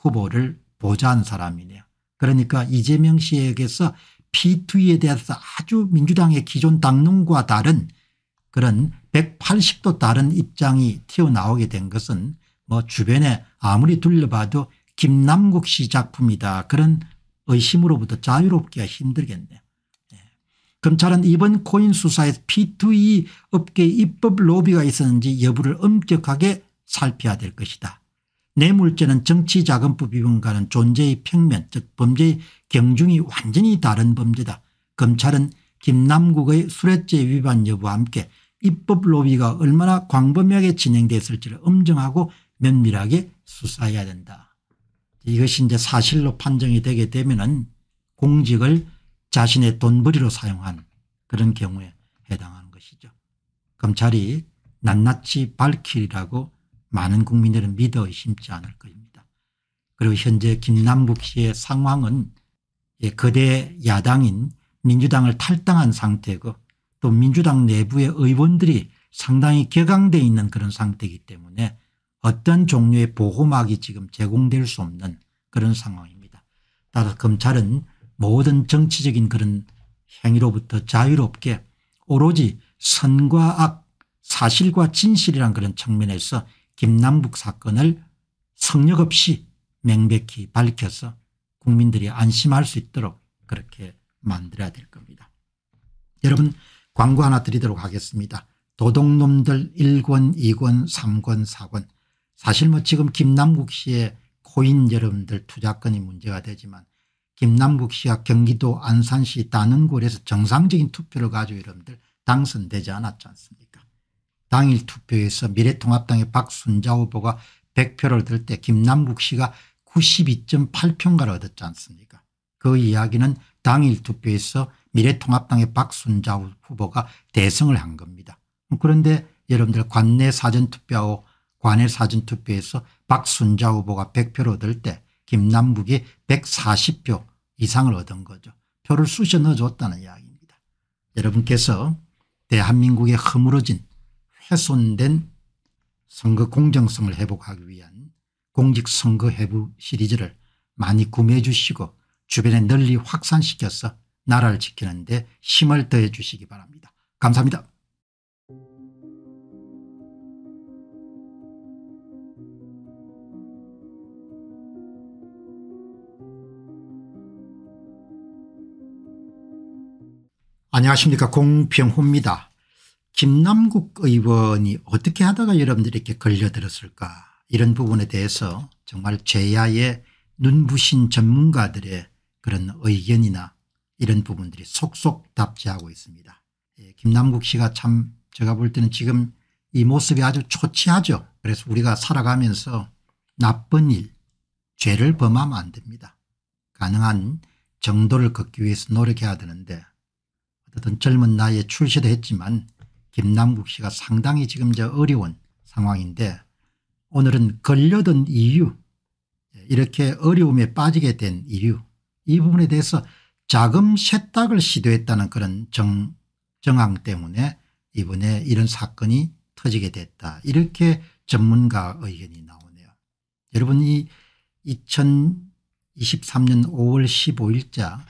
후보를 보좌한 사람이네요. 그러니까 이재명 씨에게서 P2에 대해서 아주 민주당의 기존 당론과 다른 그런 180도 다른 입장이 튀어나오게 된 것은 뭐 주변에 아무리 둘러봐도 김남국 씨 작품이다. 그런 의심으로부터 자유롭기가 힘들겠네요. 네. 검찰은 이번 코인 수사에서 P2E 업계 입법 로비가 있었는지 여부를 엄격하게 살펴야 될 것이다. 뇌물죄는 정치자금법 위반과는 존재의 평면 즉 범죄의 경중이 완전히 다른 범죄다. 검찰은 김남국의 수뢰죄 위반 여부와 함께 입법 로비가 얼마나 광범위하게 진행됐을지를 엄정하고 면밀하게 수사해야 된다. 이것이 이제 사실로 판정이 되게 되면은 공직을 자신의 돈벌이로 사용한 그런 경우에 해당하는 것이죠. 검찰이 낱낱이 밝히리라고 많은 국민들은 믿어 의심치 않을 것입니다. 그리고 현재 김남국 씨의 상황은 예, 거대 야당인 민주당을 탈당한 상태고 또 민주당 내부의 의원들이 상당히 격앙돼 있는 그런 상태이기 때문에 어떤 종류의 보호막이 지금 제공될 수 없는 그런 상황입니다. 따라서 검찰은 모든 정치적인 그런 행위로부터 자유롭게 오로지 선과 악 사실과 진실이란 그런 측면에서 김남북 사건을 성역 없이 명백히 밝혀서 국민들이 안심할 수 있도록 그렇게 만들어야 될 겁니다. 여러분 광고 하나 드리도록 하겠습니다. 도둑놈들 1권 2권 3권 4권 사실 뭐 지금 김남국 씨의 코인 여러분들 투자권이 문제가 되지만 김남국 씨가 경기도 안산시 단원구에서 정상적인 투표를 가지고 여러분들 당선되지 않았지 않습니까 당일 투표에서 미래통합당의 박순자 후보가 100표를 들 때 김남국 씨가 92.8표인가를 얻었지 않습니까 그 이야기는 당일 투표에서 미래통합당의 박순자 후보가 대승을 한 겁니다 그런데 여러분들 관내 사전투표하고 관외 사전투표에서 박순자 후보가 100표를 얻을 때 김남국이 140표 이상을 얻은 거죠. 표를 쑤셔 넣어줬다는 이야기입니다. 여러분께서 대한민국의 허물어진 훼손된 선거 공정성을 회복하기 위한 공직선거 회부 시리즈를 많이 구매해 주시고 주변에 널리 확산시켜서 나라를 지키는 데 힘을 더해 주시기 바랍니다. 감사합니다. 안녕하십니까 공평호입니다 김남국 의원이 어떻게 하다가 여러분들이 이렇게 걸려들었을까 이런 부분에 대해서 정말 제야의 눈부신 전문가들의 그런 의견이나 이런 부분들이 속속 답지하고 있습니다. 예, 김남국 씨가 참 제가 볼 때는 지금 이 모습이 아주 초췌하죠. 그래서 우리가 살아가면서 나쁜 일 죄를 범하면 안 됩니다. 가능한 정도를 걷기 위해서 노력해야 되는데 어떤 젊은 나이에 출시도 했지만 김남국 씨가 상당히 지금 저 어려운 상황인데 오늘은 걸려든 이유 이렇게 어려움에 빠지게 된 이유 이 부분에 대해서 자금 세탁을 시도했다는 그런 정, 정황 때문에 이번에 이런 사건이 터지게 됐다 이렇게 전문가 의견이 나오네요. 여러분 이 2023년 5월 15일자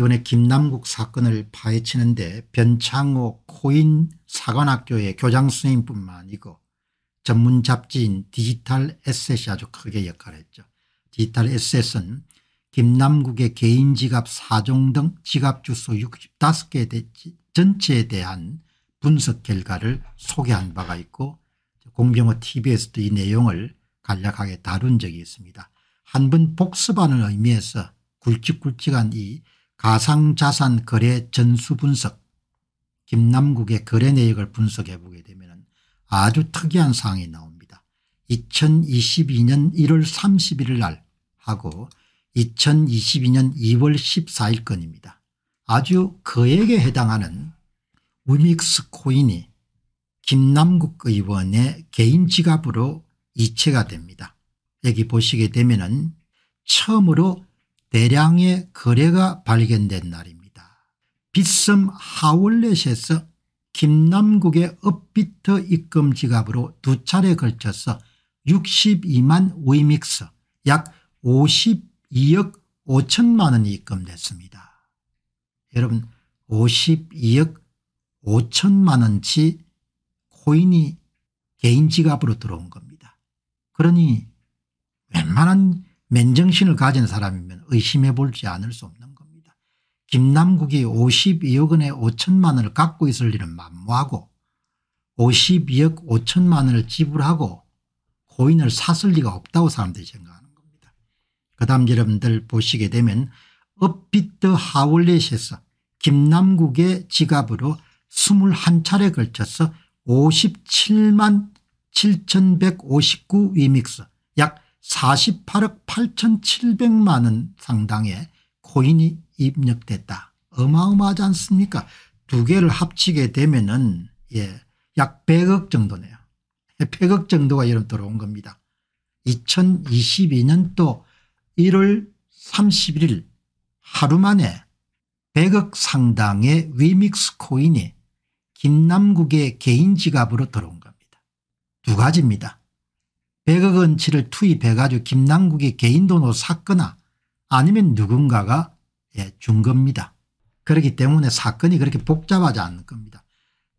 이번에 김남국 사건을 파헤치는데 변창호 코인 사관학교의 교장 선생님뿐만 아니고 전문 잡지인 디지털 에셋이 아주 크게 역할을 했죠. 디지털 에셋은 김남국의 개인 지갑 4종 등 지갑 주소 65개 전체에 대한 분석 결과를 소개한 바가 있고 공병호 tv에서도 이 내용을 간략하게 다룬 적이 있습니다. 한 번 복습하는 의미에서 굵직굵직한 이 가상자산 거래 전수 분석 김남국의 거래 내역을 분석해 보게 되면 아주 특이한 사항이 나옵니다. 2022년 1월 31일 날 하고 2022년 2월 14일 건입니다. 아주 그에게 해당하는 위믹스 코인이 김남국 의원의 개인 지갑으로 이체가 됩니다. 여기 보시게 되면 처음으로 대량의 거래가 발견된 날입니다. 빗섬 하울렛에서 김남국의 업비트 입금 지갑으로 두 차례 걸쳐서 62만 위믹스 약 52억 5천만 원이 입금됐습니다. 여러분 52억 5천만 원치 코인이 개인 지갑으로 들어온 겁니다. 그러니 웬만한 맨정신을 가진 사람이면 의심해 볼지 않을 수 없는 겁니다. 김남국이 52억 원에 5천만 원을 갖고 있을 일은 만무하고 52억 5천만 원을 지불하고 고인을 샀을 리가 없다고 사람들이 생각하는 겁니다. 그 다음 여러분들 보시게 되면 업비트 하울렛에서 김남국의 지갑으로 21차례 걸쳐서 57만 7159 위믹스 48억 8,700만 원 상당의 코인이 입력됐다. 어마어마하지 않습니까? 두 개를 합치게 되면은 예, 약 100억 정도네요. 100억 정도가 이런 들어온 겁니다. 2022년도 1월 31일 하루 만에 100억 상당의 위믹스 코인이 김남국의 개인 지갑으로 들어온 겁니다. 두 가지입니다. 100억 원치를 투입해 가지고 김남국이 개인 돈으로 샀거나 아니면 누군가가 예, 준 겁니다. 그렇기 때문에 사건이 그렇게 복잡하지 않는 겁니다.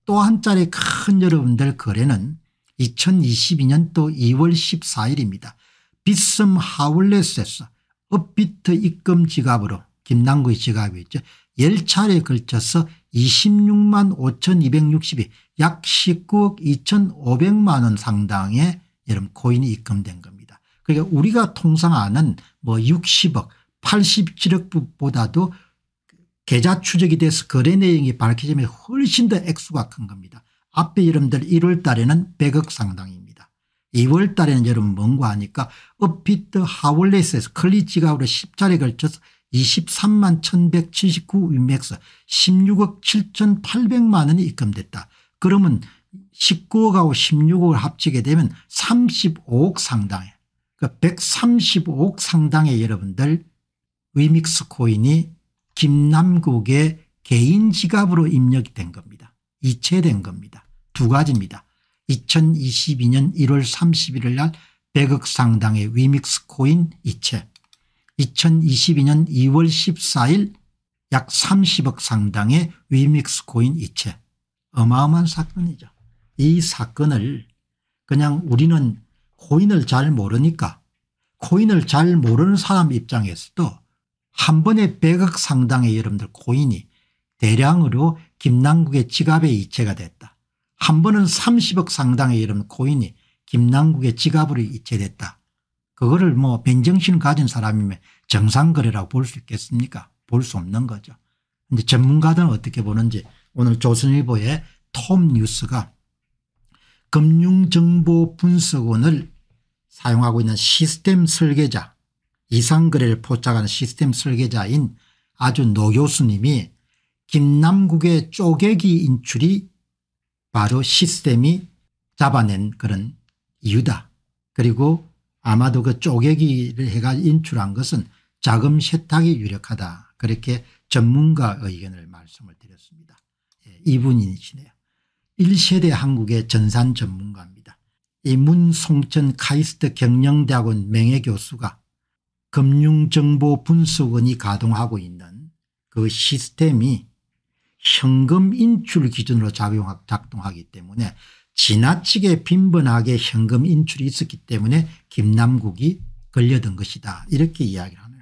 또한 짜리 큰 여러분들 거래는 2022년도 2월 14일입니다. 빗썸 하울렛에서 업비트 입금 지갑으로 김남국의 지갑이 있죠. 10차례에 걸쳐서 26만 5262, 약 19억 2500만 원 상당의 여러분 코인이 입금된 겁니다. 그러니까 우리가 통상 아는 뭐 60억 87억보다도 계좌 추적이 돼서 거래 내용이 밝혀지면 훨씬 더 액수가 큰 겁니다. 앞에 여러분들 1월 달에는 100억 상당입니다. 2월 달에는 여러분 뭔가 하니까 업비트 하월레스에서 클리지가으로 10차례 걸쳐서 23만 1179 위맥스 16억 7800만 원이 입금됐다. 그러면 19억하고 16억을 합치게 되면 35억 상당의 그러니까 135억 상당의 여러분들 위믹스 코인이 김남국의 개인 지갑으로 입력된 이 겁니다. 이체된 겁니다. 두 가지입니다. 2022년 1월 31일 날 100억 상당의 위믹스 코인 이체 2022년 2월 14일 약 30억 상당의 위믹스 코인 이체 어마어마한 사건이죠. 이 사건을 그냥 우리는 코인을 잘 모르니까 코인을 잘 모르는 사람 입장에서도 한 번에 100억 상당의 여러분들 코인이 대량으로 김남국의 지갑에 이체가 됐다. 한 번은 30억 상당의 여러분 코인이 김남국의 지갑으로 이체됐다. 그거를 뭐변정신 가진 사람이면 정상거래라고 볼 수 있겠습니까 볼 수 없는 거죠. 근데 전문가들은 어떻게 보는지 오늘 조선일보의 톰 뉴스가 금융정보 분석원을 사용하고 있는 시스템 설계자 이상거래를 포착하는 시스템 설계자인 아주 노 교수님이 김남국의 쪼개기 인출이 바로 시스템이 잡아낸 그런 이유다. 그리고 아마도 그 쪼개기를 해가 인출한 것은 자금 세탁이 유력하다. 그렇게 전문가 의견을 말씀을 드렸습니다. 예, 이분이시네요. 1세대 한국의 전산 전문가입니다. 이 문송천 카이스트 경영대학원 명예교수가 금융정보분석원이 가동하고 있는 그 시스템이 현금 인출 기준으로 작동하기 때문에 지나치게 빈번하게 현금 인출이 있었기 때문에 김남국이 걸려든 것이다 이렇게 이야기를 하네요.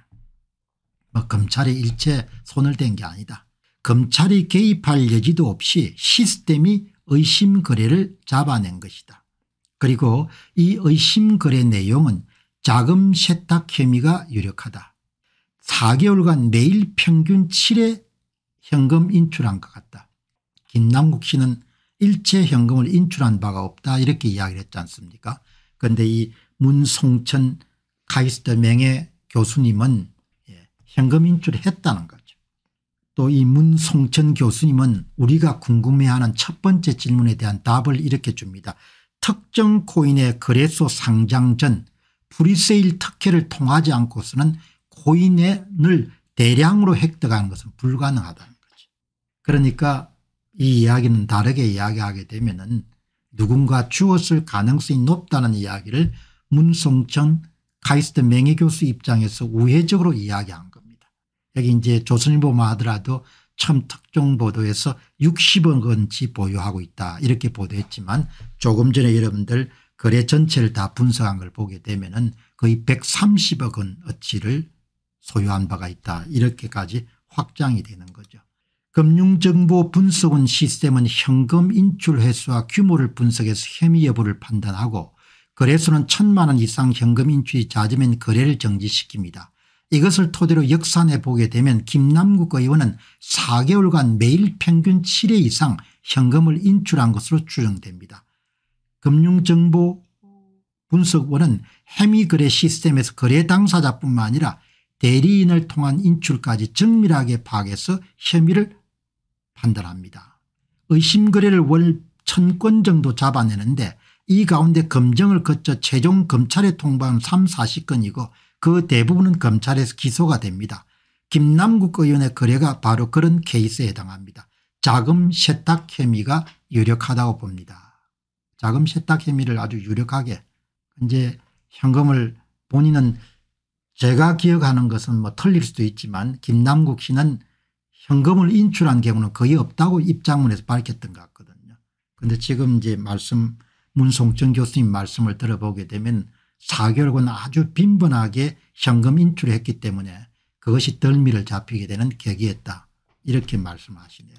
뭐 검찰이 일체 손을 댄 게 아니다. 검찰이 개입할 여지도 없이 시스템이 의심거래를 잡아낸 것이다. 그리고 이 의심거래 내용은 자금 세탁 혐의가 유력하다. 4개월간 매일 평균 7회 현금 인출한 것 같다. 김남국 씨는 일체 현금을 인출한 바가 없다 이렇게 이야기를 했지 않습니까 그런데 이 문송천 카이스트 명예 교수님은 예, 현금 인출했다는 것. 또이 문송천 교수님은 우리가 궁금해하는 첫 번째 질문에 대한 답을 이렇게 줍니다. 특정 코인의 거래소 상장 전 프리세일 특혜를 통하지 않고서는 코인을 대량으로 획득하는 것은 불가능하다는 거지. 그러니까 이 이야기는 다르게 이야기하게 되면 은 누군가 주었을 가능성이 높다는 이야기를 문성천 카이스트 명예교수 입장에서 우회적으로 이야기한 여기 이제 조선일보만 하더라도 처음 특종 보도에서 60억 원치 보유하고 있다 이렇게 보도했지만 조금 전에 여러분들 거래 전체를 다 분석한 걸 보게 되면 은 거의 130억 원어치를 소유한 바가 있다 이렇게까지 확장이 되는 거죠. 금융정보 분석원 시스템은 현금 인출 횟수와 규모를 분석해서 혐의 여부를 판단하고 거래소는 천만 원 이상 현금 인출이 잦으면 거래를 정지시킵니다. 이것을 토대로 역산해 보게 되면 김남국 의원은 4개월간 매일 평균 7회 이상 현금을 인출한 것으로 추정됩니다. 금융정보 분석원은 해미거래 시스템에서 거래 당사자뿐만 아니라 대리인을 통한 인출까지 정밀하게 파악해서 혐의를 판단합니다. 의심거래를 월1 0 0 0건 정도 잡아내는데 이 가운데 검증을 거쳐 최종 검찰에 통보한 3, 40건이고 그 대부분은 검찰에서 기소가 됩니다. 김남국 의원의 거래가 바로 그런 케이스에 해당합니다. 자금 세탁 혐의가 유력하다고 봅니다. 자금 세탁 혐의를 아주 유력하게 이제 현금을 본인은 제가 기억하는 것은 뭐 틀릴 수도 있지만 김남국 씨는 현금을 인출한 경우는 거의 없다고 입장문에서 밝혔던 것 같거든요. 그런데 지금 이제 말씀 문송정 교수님 말씀을 들어보게 되면 사결월 아주 빈번하게 현금 인출 했기 때문에 그것이 덜미를 잡히게 되는 계기였다 이렇게 말씀하시네요.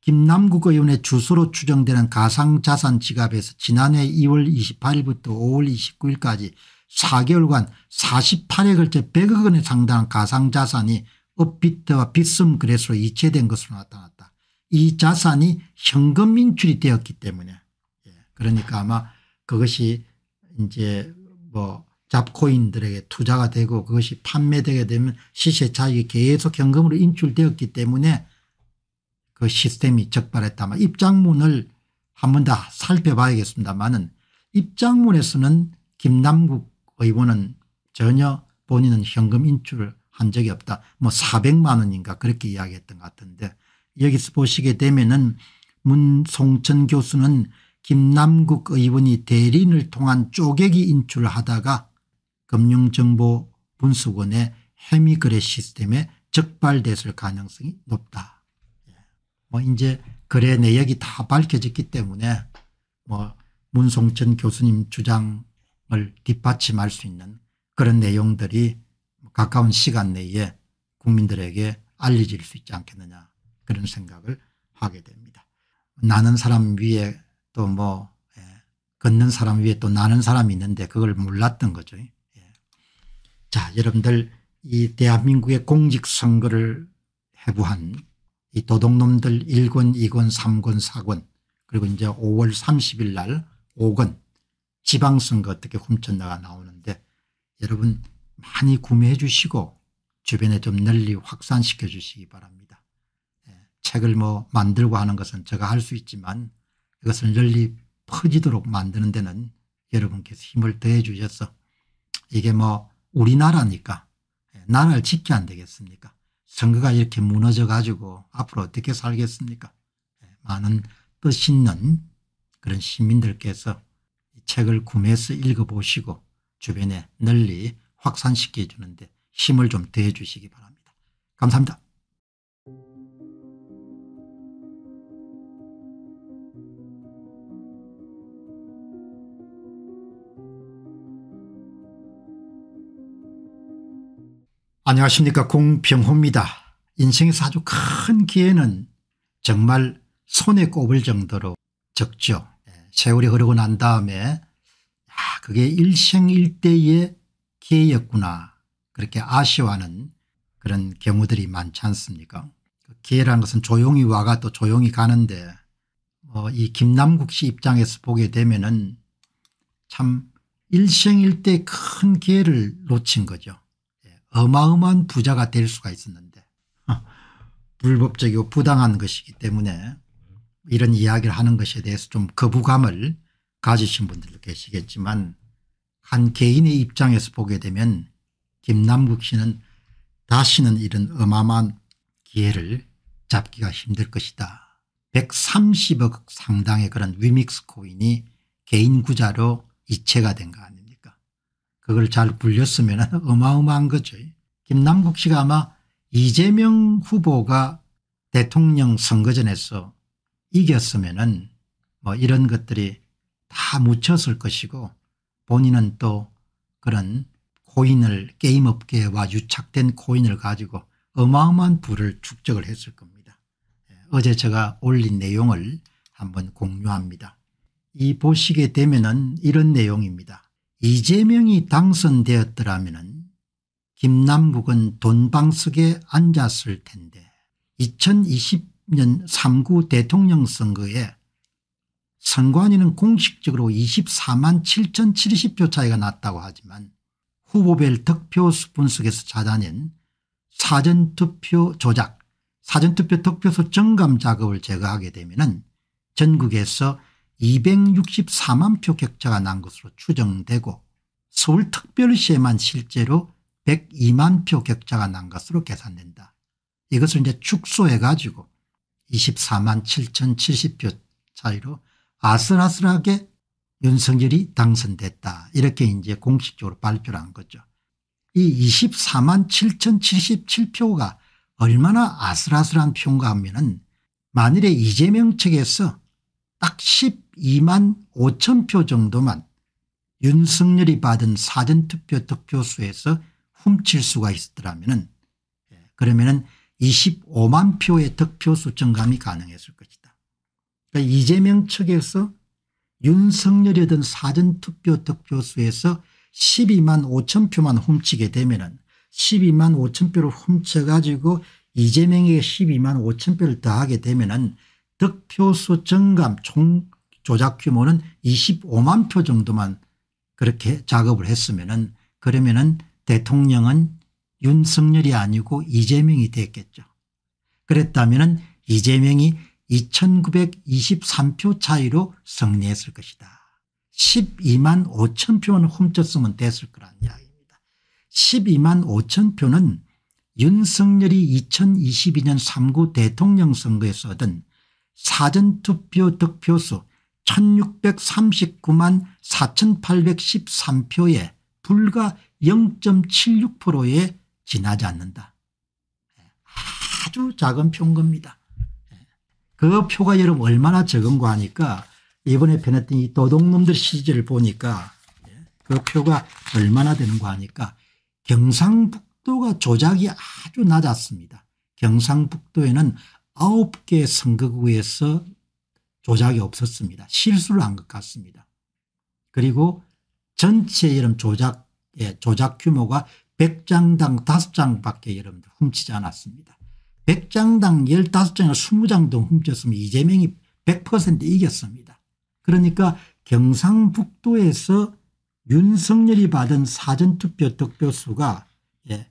김남국 의원의 주소로 추정되는 가상자산 지갑에서 지난해 2월 28일부터 5월 29일까지 4개월간 48회 걸쳐 100억 원에 상당한 가상자산이 업비트와 빗썸 그래스로 이체된 것으로 나타났다. 이 자산이 현금 인출이 되었기 때문에 예, 그러니까 아마 그것이 이제 뭐 잡코인들에게 투자가 되고 그것이 판매되게 되면 시세 차익이 계속 현금으로 인출되었기 때문에 그 시스템이 적발했다 입장문을 한 번 더 살펴봐야겠습니다만은 입장문에서는 김남국 의원은 전혀 본인은 현금 인출을 한 적이 없다. 뭐 400만 원인가 그렇게 이야기했던 것 같은데 여기서 보시게 되면은 문송천 교수는 김남국 의원이 대리인을 통한 쪼개기 인출하다가 금융정보 분석원의 해미거래 시스템에 적발됐을 가능성이 높다. 예. 뭐 이제 거래 내역이 다 밝혀졌기 때문에 뭐 문송천 교수님 주장을 뒷받침할 수 있는 그런 내용들이 가까운 시간 내에 국민들에게 알려질 수 있지 않겠느냐 그런 생각을 하게 됩니다. 나는 사람 위에 또뭐 예. 걷는 사람 위에 또 나는 사람이 있는데 그걸 몰랐던 거죠. 예. 자 여러분들 이 대한민국의 공직선거를 해부한 이 도둑놈들 1권 2권 3권 4권 그리고 이제 5월 30일 날 5권 지방선거 어떻게 훔쳤나가 나오는데 여러분 많이 구매해 주시고 주변에 좀 널리 확산시켜 주시기 바랍니다. 예, 책을 뭐 만들고 하는 것은 제가 할 수 있지만 이것을 널리 퍼지도록 만드는 데는 여러분께서 힘을 더해 주셔서 이게 뭐 우리나라니까 예, 나라를 지켜안 되겠습니까 선거가 이렇게 무너져 가지고 앞으로 어떻게 살겠습니까 예, 많은 뜻 있는 그런 시민들께서 이 책을 구매해서 읽어보시고 주변에 널리 확산시켜 주는데 힘을 좀 더해 주시기 바랍니다. 감사합니다. 안녕하십니까 공병호입니다. 인생에서 아주 큰 기회는 정말 손에 꼽을 정도로 적죠. 예, 세월이 흐르고 난 다음에 아 그게 일생일대의 기회였구나 그렇게 아쉬워하는 그런 경우들이 많지 않습니까 그 기회라는 것은 조용히 와가 또 조용히 가는데 어이 뭐 김남국 씨 입장에서 보게 되면 은참 일생일대 큰 기회를 놓친 거죠. 어마어마한 부자가 될 수가 있었는데 불법적이고 부당한 것이기 때문에 이런 이야기를 하는 것에 대해서 좀 거부감을 가지신 분들도 계시겠지만 한 개인의 입장에서 보게 되면 김남국 씨는 다시는 이런 어마어마한 기회를 잡기가 힘들 것이다. 130억 상당의 그런 위믹스 코인이 개인 구자로 이체가 된 거 아닙니까 그걸 잘 불렸으면 어마어마한 거죠. 김남국 씨가 아마 이재명 후보가 대통령 선거전에서 이겼으면 은뭐 이런 것들이 다 묻혔을 것이고 본인은 또 그런 코인을 게임업계와 유착된 코인을 가지고 어마어마한 부를 축적을 했을 겁니다. 예, 어제 제가 올린 내용을 한번 공유합니다. 이 보시게 되면 은 이런 내용입니다. 이재명이 당선되었더라면 김남국은 돈방석에 앉았을 텐데 2020년 3구 대통령 선거에 선관위는 공식적으로 24만 7 0 70표 차이가 났다고 하지만 후보별 득표 수 분석에서 찾아낸 사전투표 조작 사전투표 득표수 정감 작업을 제거하게 되면 전국에서 264만 표 격차가 난 것으로 추정되고 서울특별시에만 실제로 102만 표 격차가 난 것으로 계산된다. 이것을 이제 축소해 가지고 24만 7,070표 차이로 아슬아슬하게 윤석열이 당선됐다. 이렇게 이제 공식적으로 발표를 한 거죠. 이 24만 7,077표가 얼마나 아슬아슬한 표인가 하면 만일에 이재명 측에서 딱 2만 5천 표 정도만 윤석열이 받은 사전투표 득표수에서 훔칠 수가 있었더라면 예, 그러면 은 25만 표의 득표수 증감이 가능했을 것이다. 그러니까 이재명 측에서 윤석열이 얻은 사전투표 득표수에서 12만 5천 표만 훔치게 되면 12만 5천 표를 훔쳐가지고 이재명에게 12만 5천 표를 더하게 되면 은 득표수 증감 총 조작 규모는 25만 표 정도만 그렇게 작업을 했으면은 그러면은 대통령은 윤석열이 아니고 이재명이 됐겠죠. 그랬다면은 이재명이 2923표 차이로 승리했을 것이다. 12만 5천 표는 훔쳤으면 됐을 거란 이야기입니다. 12만 5천 표는 윤석열이 2022년 3구 대통령 선거에서 얻은 사전투표 득표수 1639만 4813표에 불과 0.76%에 지나지 않는다. 아주 작은 표인 겁니다. 그 표가 여러분 얼마나 적은 거 하니까 이번에 변했더니 도둑놈들 시리를 보니까 그 표가 얼마나 되는 거 하니까 경상북도가 조작이 아주 낮았습니다. 경상북도에는 9개 선거구에서 조작이 없었습니다. 실수를 한 것 같습니다. 그리고 전체 이름 조작의 조작 규모가 100장당 5장밖에 여러분들 훔치지 않았습니다. 100장당 15장이나 20장도 훔쳤으면 이재명이 100% 이겼습니다. 그러니까 경상북도에서 윤석열이 받은 사전투표 득표수가 127만 예,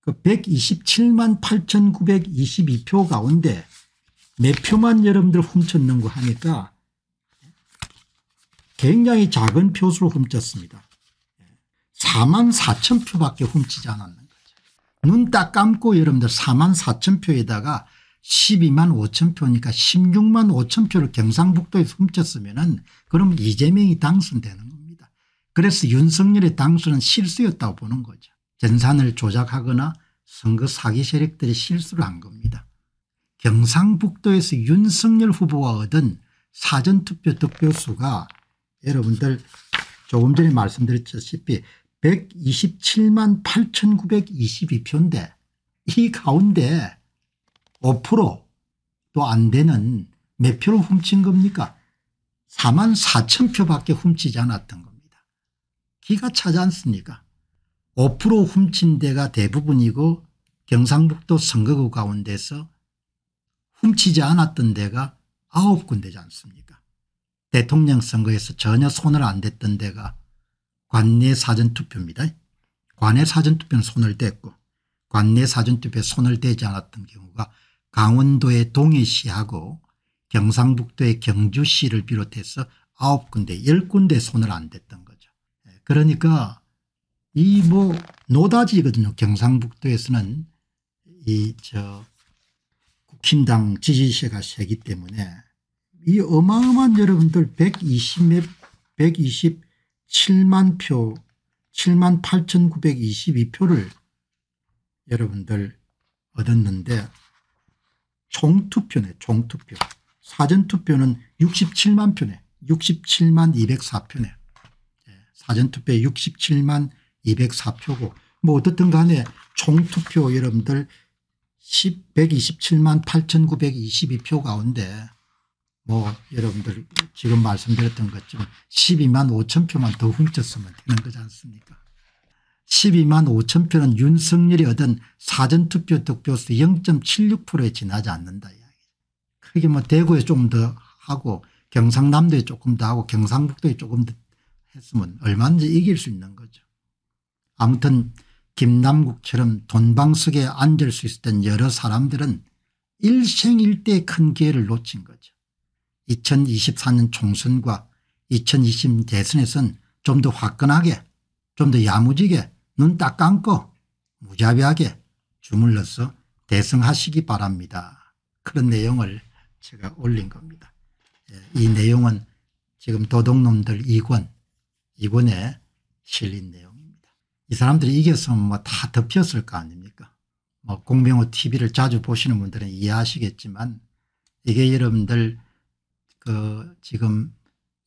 그 8,922표 가운데 몇 표만 여러분들 훔쳤는고 하니까 굉장히 작은 표수로 훔쳤습니다. 4만 4천 표밖에 훔치지 않았는 거죠. 눈 딱 감고 여러분들 4만 4천 표에다가 12만 5천 표니까 16만 5천 표를 경상북도에서 훔쳤으면 은 그럼 이재명이 당선되는 겁니다. 그래서 윤석열의 당선은 실수였다고 보는 거죠. 전산을 조작하거나 선거 사기 세력들이 실수를 한 겁니다. 경상북도에서 윤석열 후보가 얻은 사전투표 득표수가 여러분들 조금 전에 말씀드렸다시피 127만 8922표인데 이 가운데 5%도 안 되는 몇 표를 훔친 겁니까 4만 4천 표밖에 훔치지 않았던 겁니다. 기가 차지 않습니까 5% 훔친 데가 대부분이고 경상북도 선거구 가운데서 훔치지 않았던 데가 아홉 군데지 않습니까 대통령 선거에서 전혀 손을 안 댔던 데가 관내 사전투표입니다. 관내 사전투표는 손을 댔고 관내 사전투표에 손을 대지 않았던 경우가 강원도의 동해시하고 경상북도의 경주시를 비롯해서 아홉 군데 열 군데 손을 안 댔던 거죠. 예, 그러니까 이 뭐 노다지거든요. 경상북도에서는 이저 국힘당 지지세가 세기 때문에 이 어마어마한 여러분들 120몇 127만 표 7만 8,922표를 여러분들 얻었는데 총투표네 총투표 사전투표는 67만 표네 67만 204표네 예, 사전투표 67만 204표고 뭐 어떻든 간에 총투표 여러분들 1 127만 8,922표 가운데 뭐 여러분들 지금 말씀드렸던 것처럼 12만 5천 표만 더 훔쳤으면 되는 거지 않습니까 12만 5천 표는 윤석열이 얻은 사전투표 득표수 0.76%에 지나지 않는다 그게 뭐 대구에 조금 더 하고 경상남도에 조금 더 하고 경상북도에 조금 더 했으면 얼마든지 이길 수 있는 거죠 아무튼 김남국처럼 돈방석에 앉을 수 있었던 여러 사람들은 일생일대의 큰 기회를 놓친 거죠. 2024년 총선과 2020 대선에선 좀 더 화끈하게 좀 더 야무지게 눈 딱 감고 무자비하게 주물러서 대승하시기 바랍니다. 그런 내용을 제가 올린 겁니다. 예, 이 내용은 지금 도둑놈들 2권 2권에 실린 내용 이 사람들이 이겼으면 뭐다 덮였을 거 아닙니까 뭐 공병호 tv를 자주 보시는 분들은 이해하시겠지만 이게 여러분들 그 지금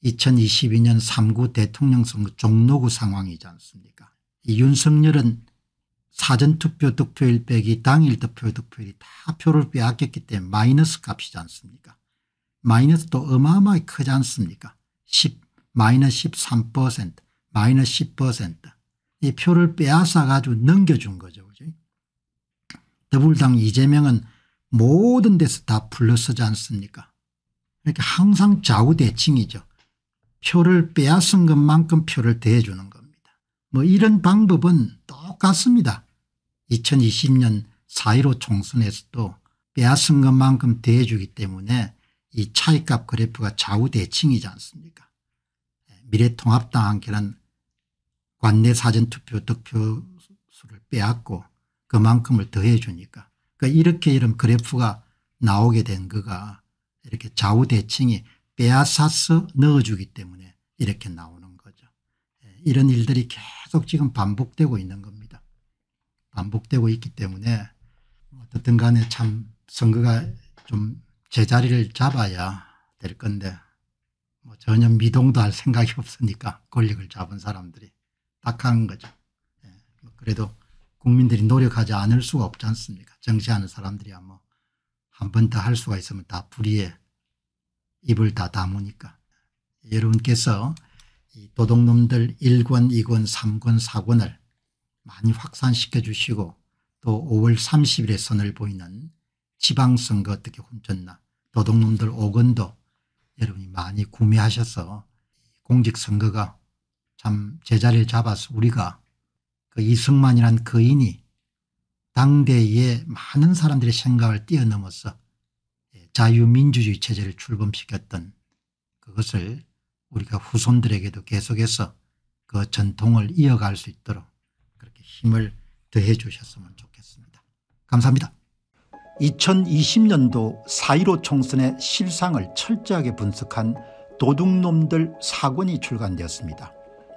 2022년 3구 대통령 선거 종로구 상황이지 않습니까 이 윤석열은 사전투표 득표일 빼기 당일 득표 득표일이 다 표를 빼앗겼기 때문에 마이너스 값이지 않습니까 마이너스도 어마어마하게 크지 않습니까 10 마이너스 13% 마이너스 10%이 표를 빼앗아 가지고 넘겨준 거죠. 그죠? 더불당 이재명은 모든 데서 다 불러서지 않습니까? 그러니 항상 좌우대칭이죠. 표를 빼앗은 것만큼 표를 대주는 겁니다. 뭐 이런 방법은 똑같습니다. 2020년 4.15 총선에서도 빼앗은 것만큼 대해주기 때문에 이 차이값 그래프가 좌우대칭이지 않습니까 미래통합당 한께는 관내 사전투표 득표수를 빼앗고 그만큼을 더해 주니까 그러니까 이렇게 이런 그래프가 나오게 된 거가 이렇게 좌우대칭이 빼앗아서 넣어주기 때문에 이렇게 나오는 거죠. 예, 이런 일들이 계속 지금 반복되고 있는 겁니다. 반복되고 있기 때문에 어떻든 간에 참 선거가 좀 제자리를 잡아야 될 건데 뭐 전혀 미동도 할 생각이 없으니까 권력을 잡은 사람들이 악한 거죠. 예, 뭐 그래도 국민들이 노력하지 않을 수가 없지 않습니까 정치하는 사람들이야 뭐한번다할 수가 있으면 다 불의에 입을 다 다무니까 여러분께서 이 도둑놈들 1권 2권 3권 4권을 많이 확산시켜 주시고 또 5월 30일에 선을 보이는 지방선거 어떻게 훔쳤나 도둑놈들 5권도 여러분이 많이 구매하셔서 공직선거가 참 제자리를 잡아서 우리가 그 이승만이란 거인이 그 당대의 많은 사람들의 생각을 뛰어넘어서 예, 자유민주주의 체제를 출범시켰던 그것을 우리가 후손들에게도 계속해서 그 전통을 이어갈 수 있도록 그렇게 힘을 더해 주셨으면 좋겠습니다. 감사합니다. 2020년도 4.15 총선의 실상을 철저하게 분석한 도둑놈들 사건이 출간되었습니다.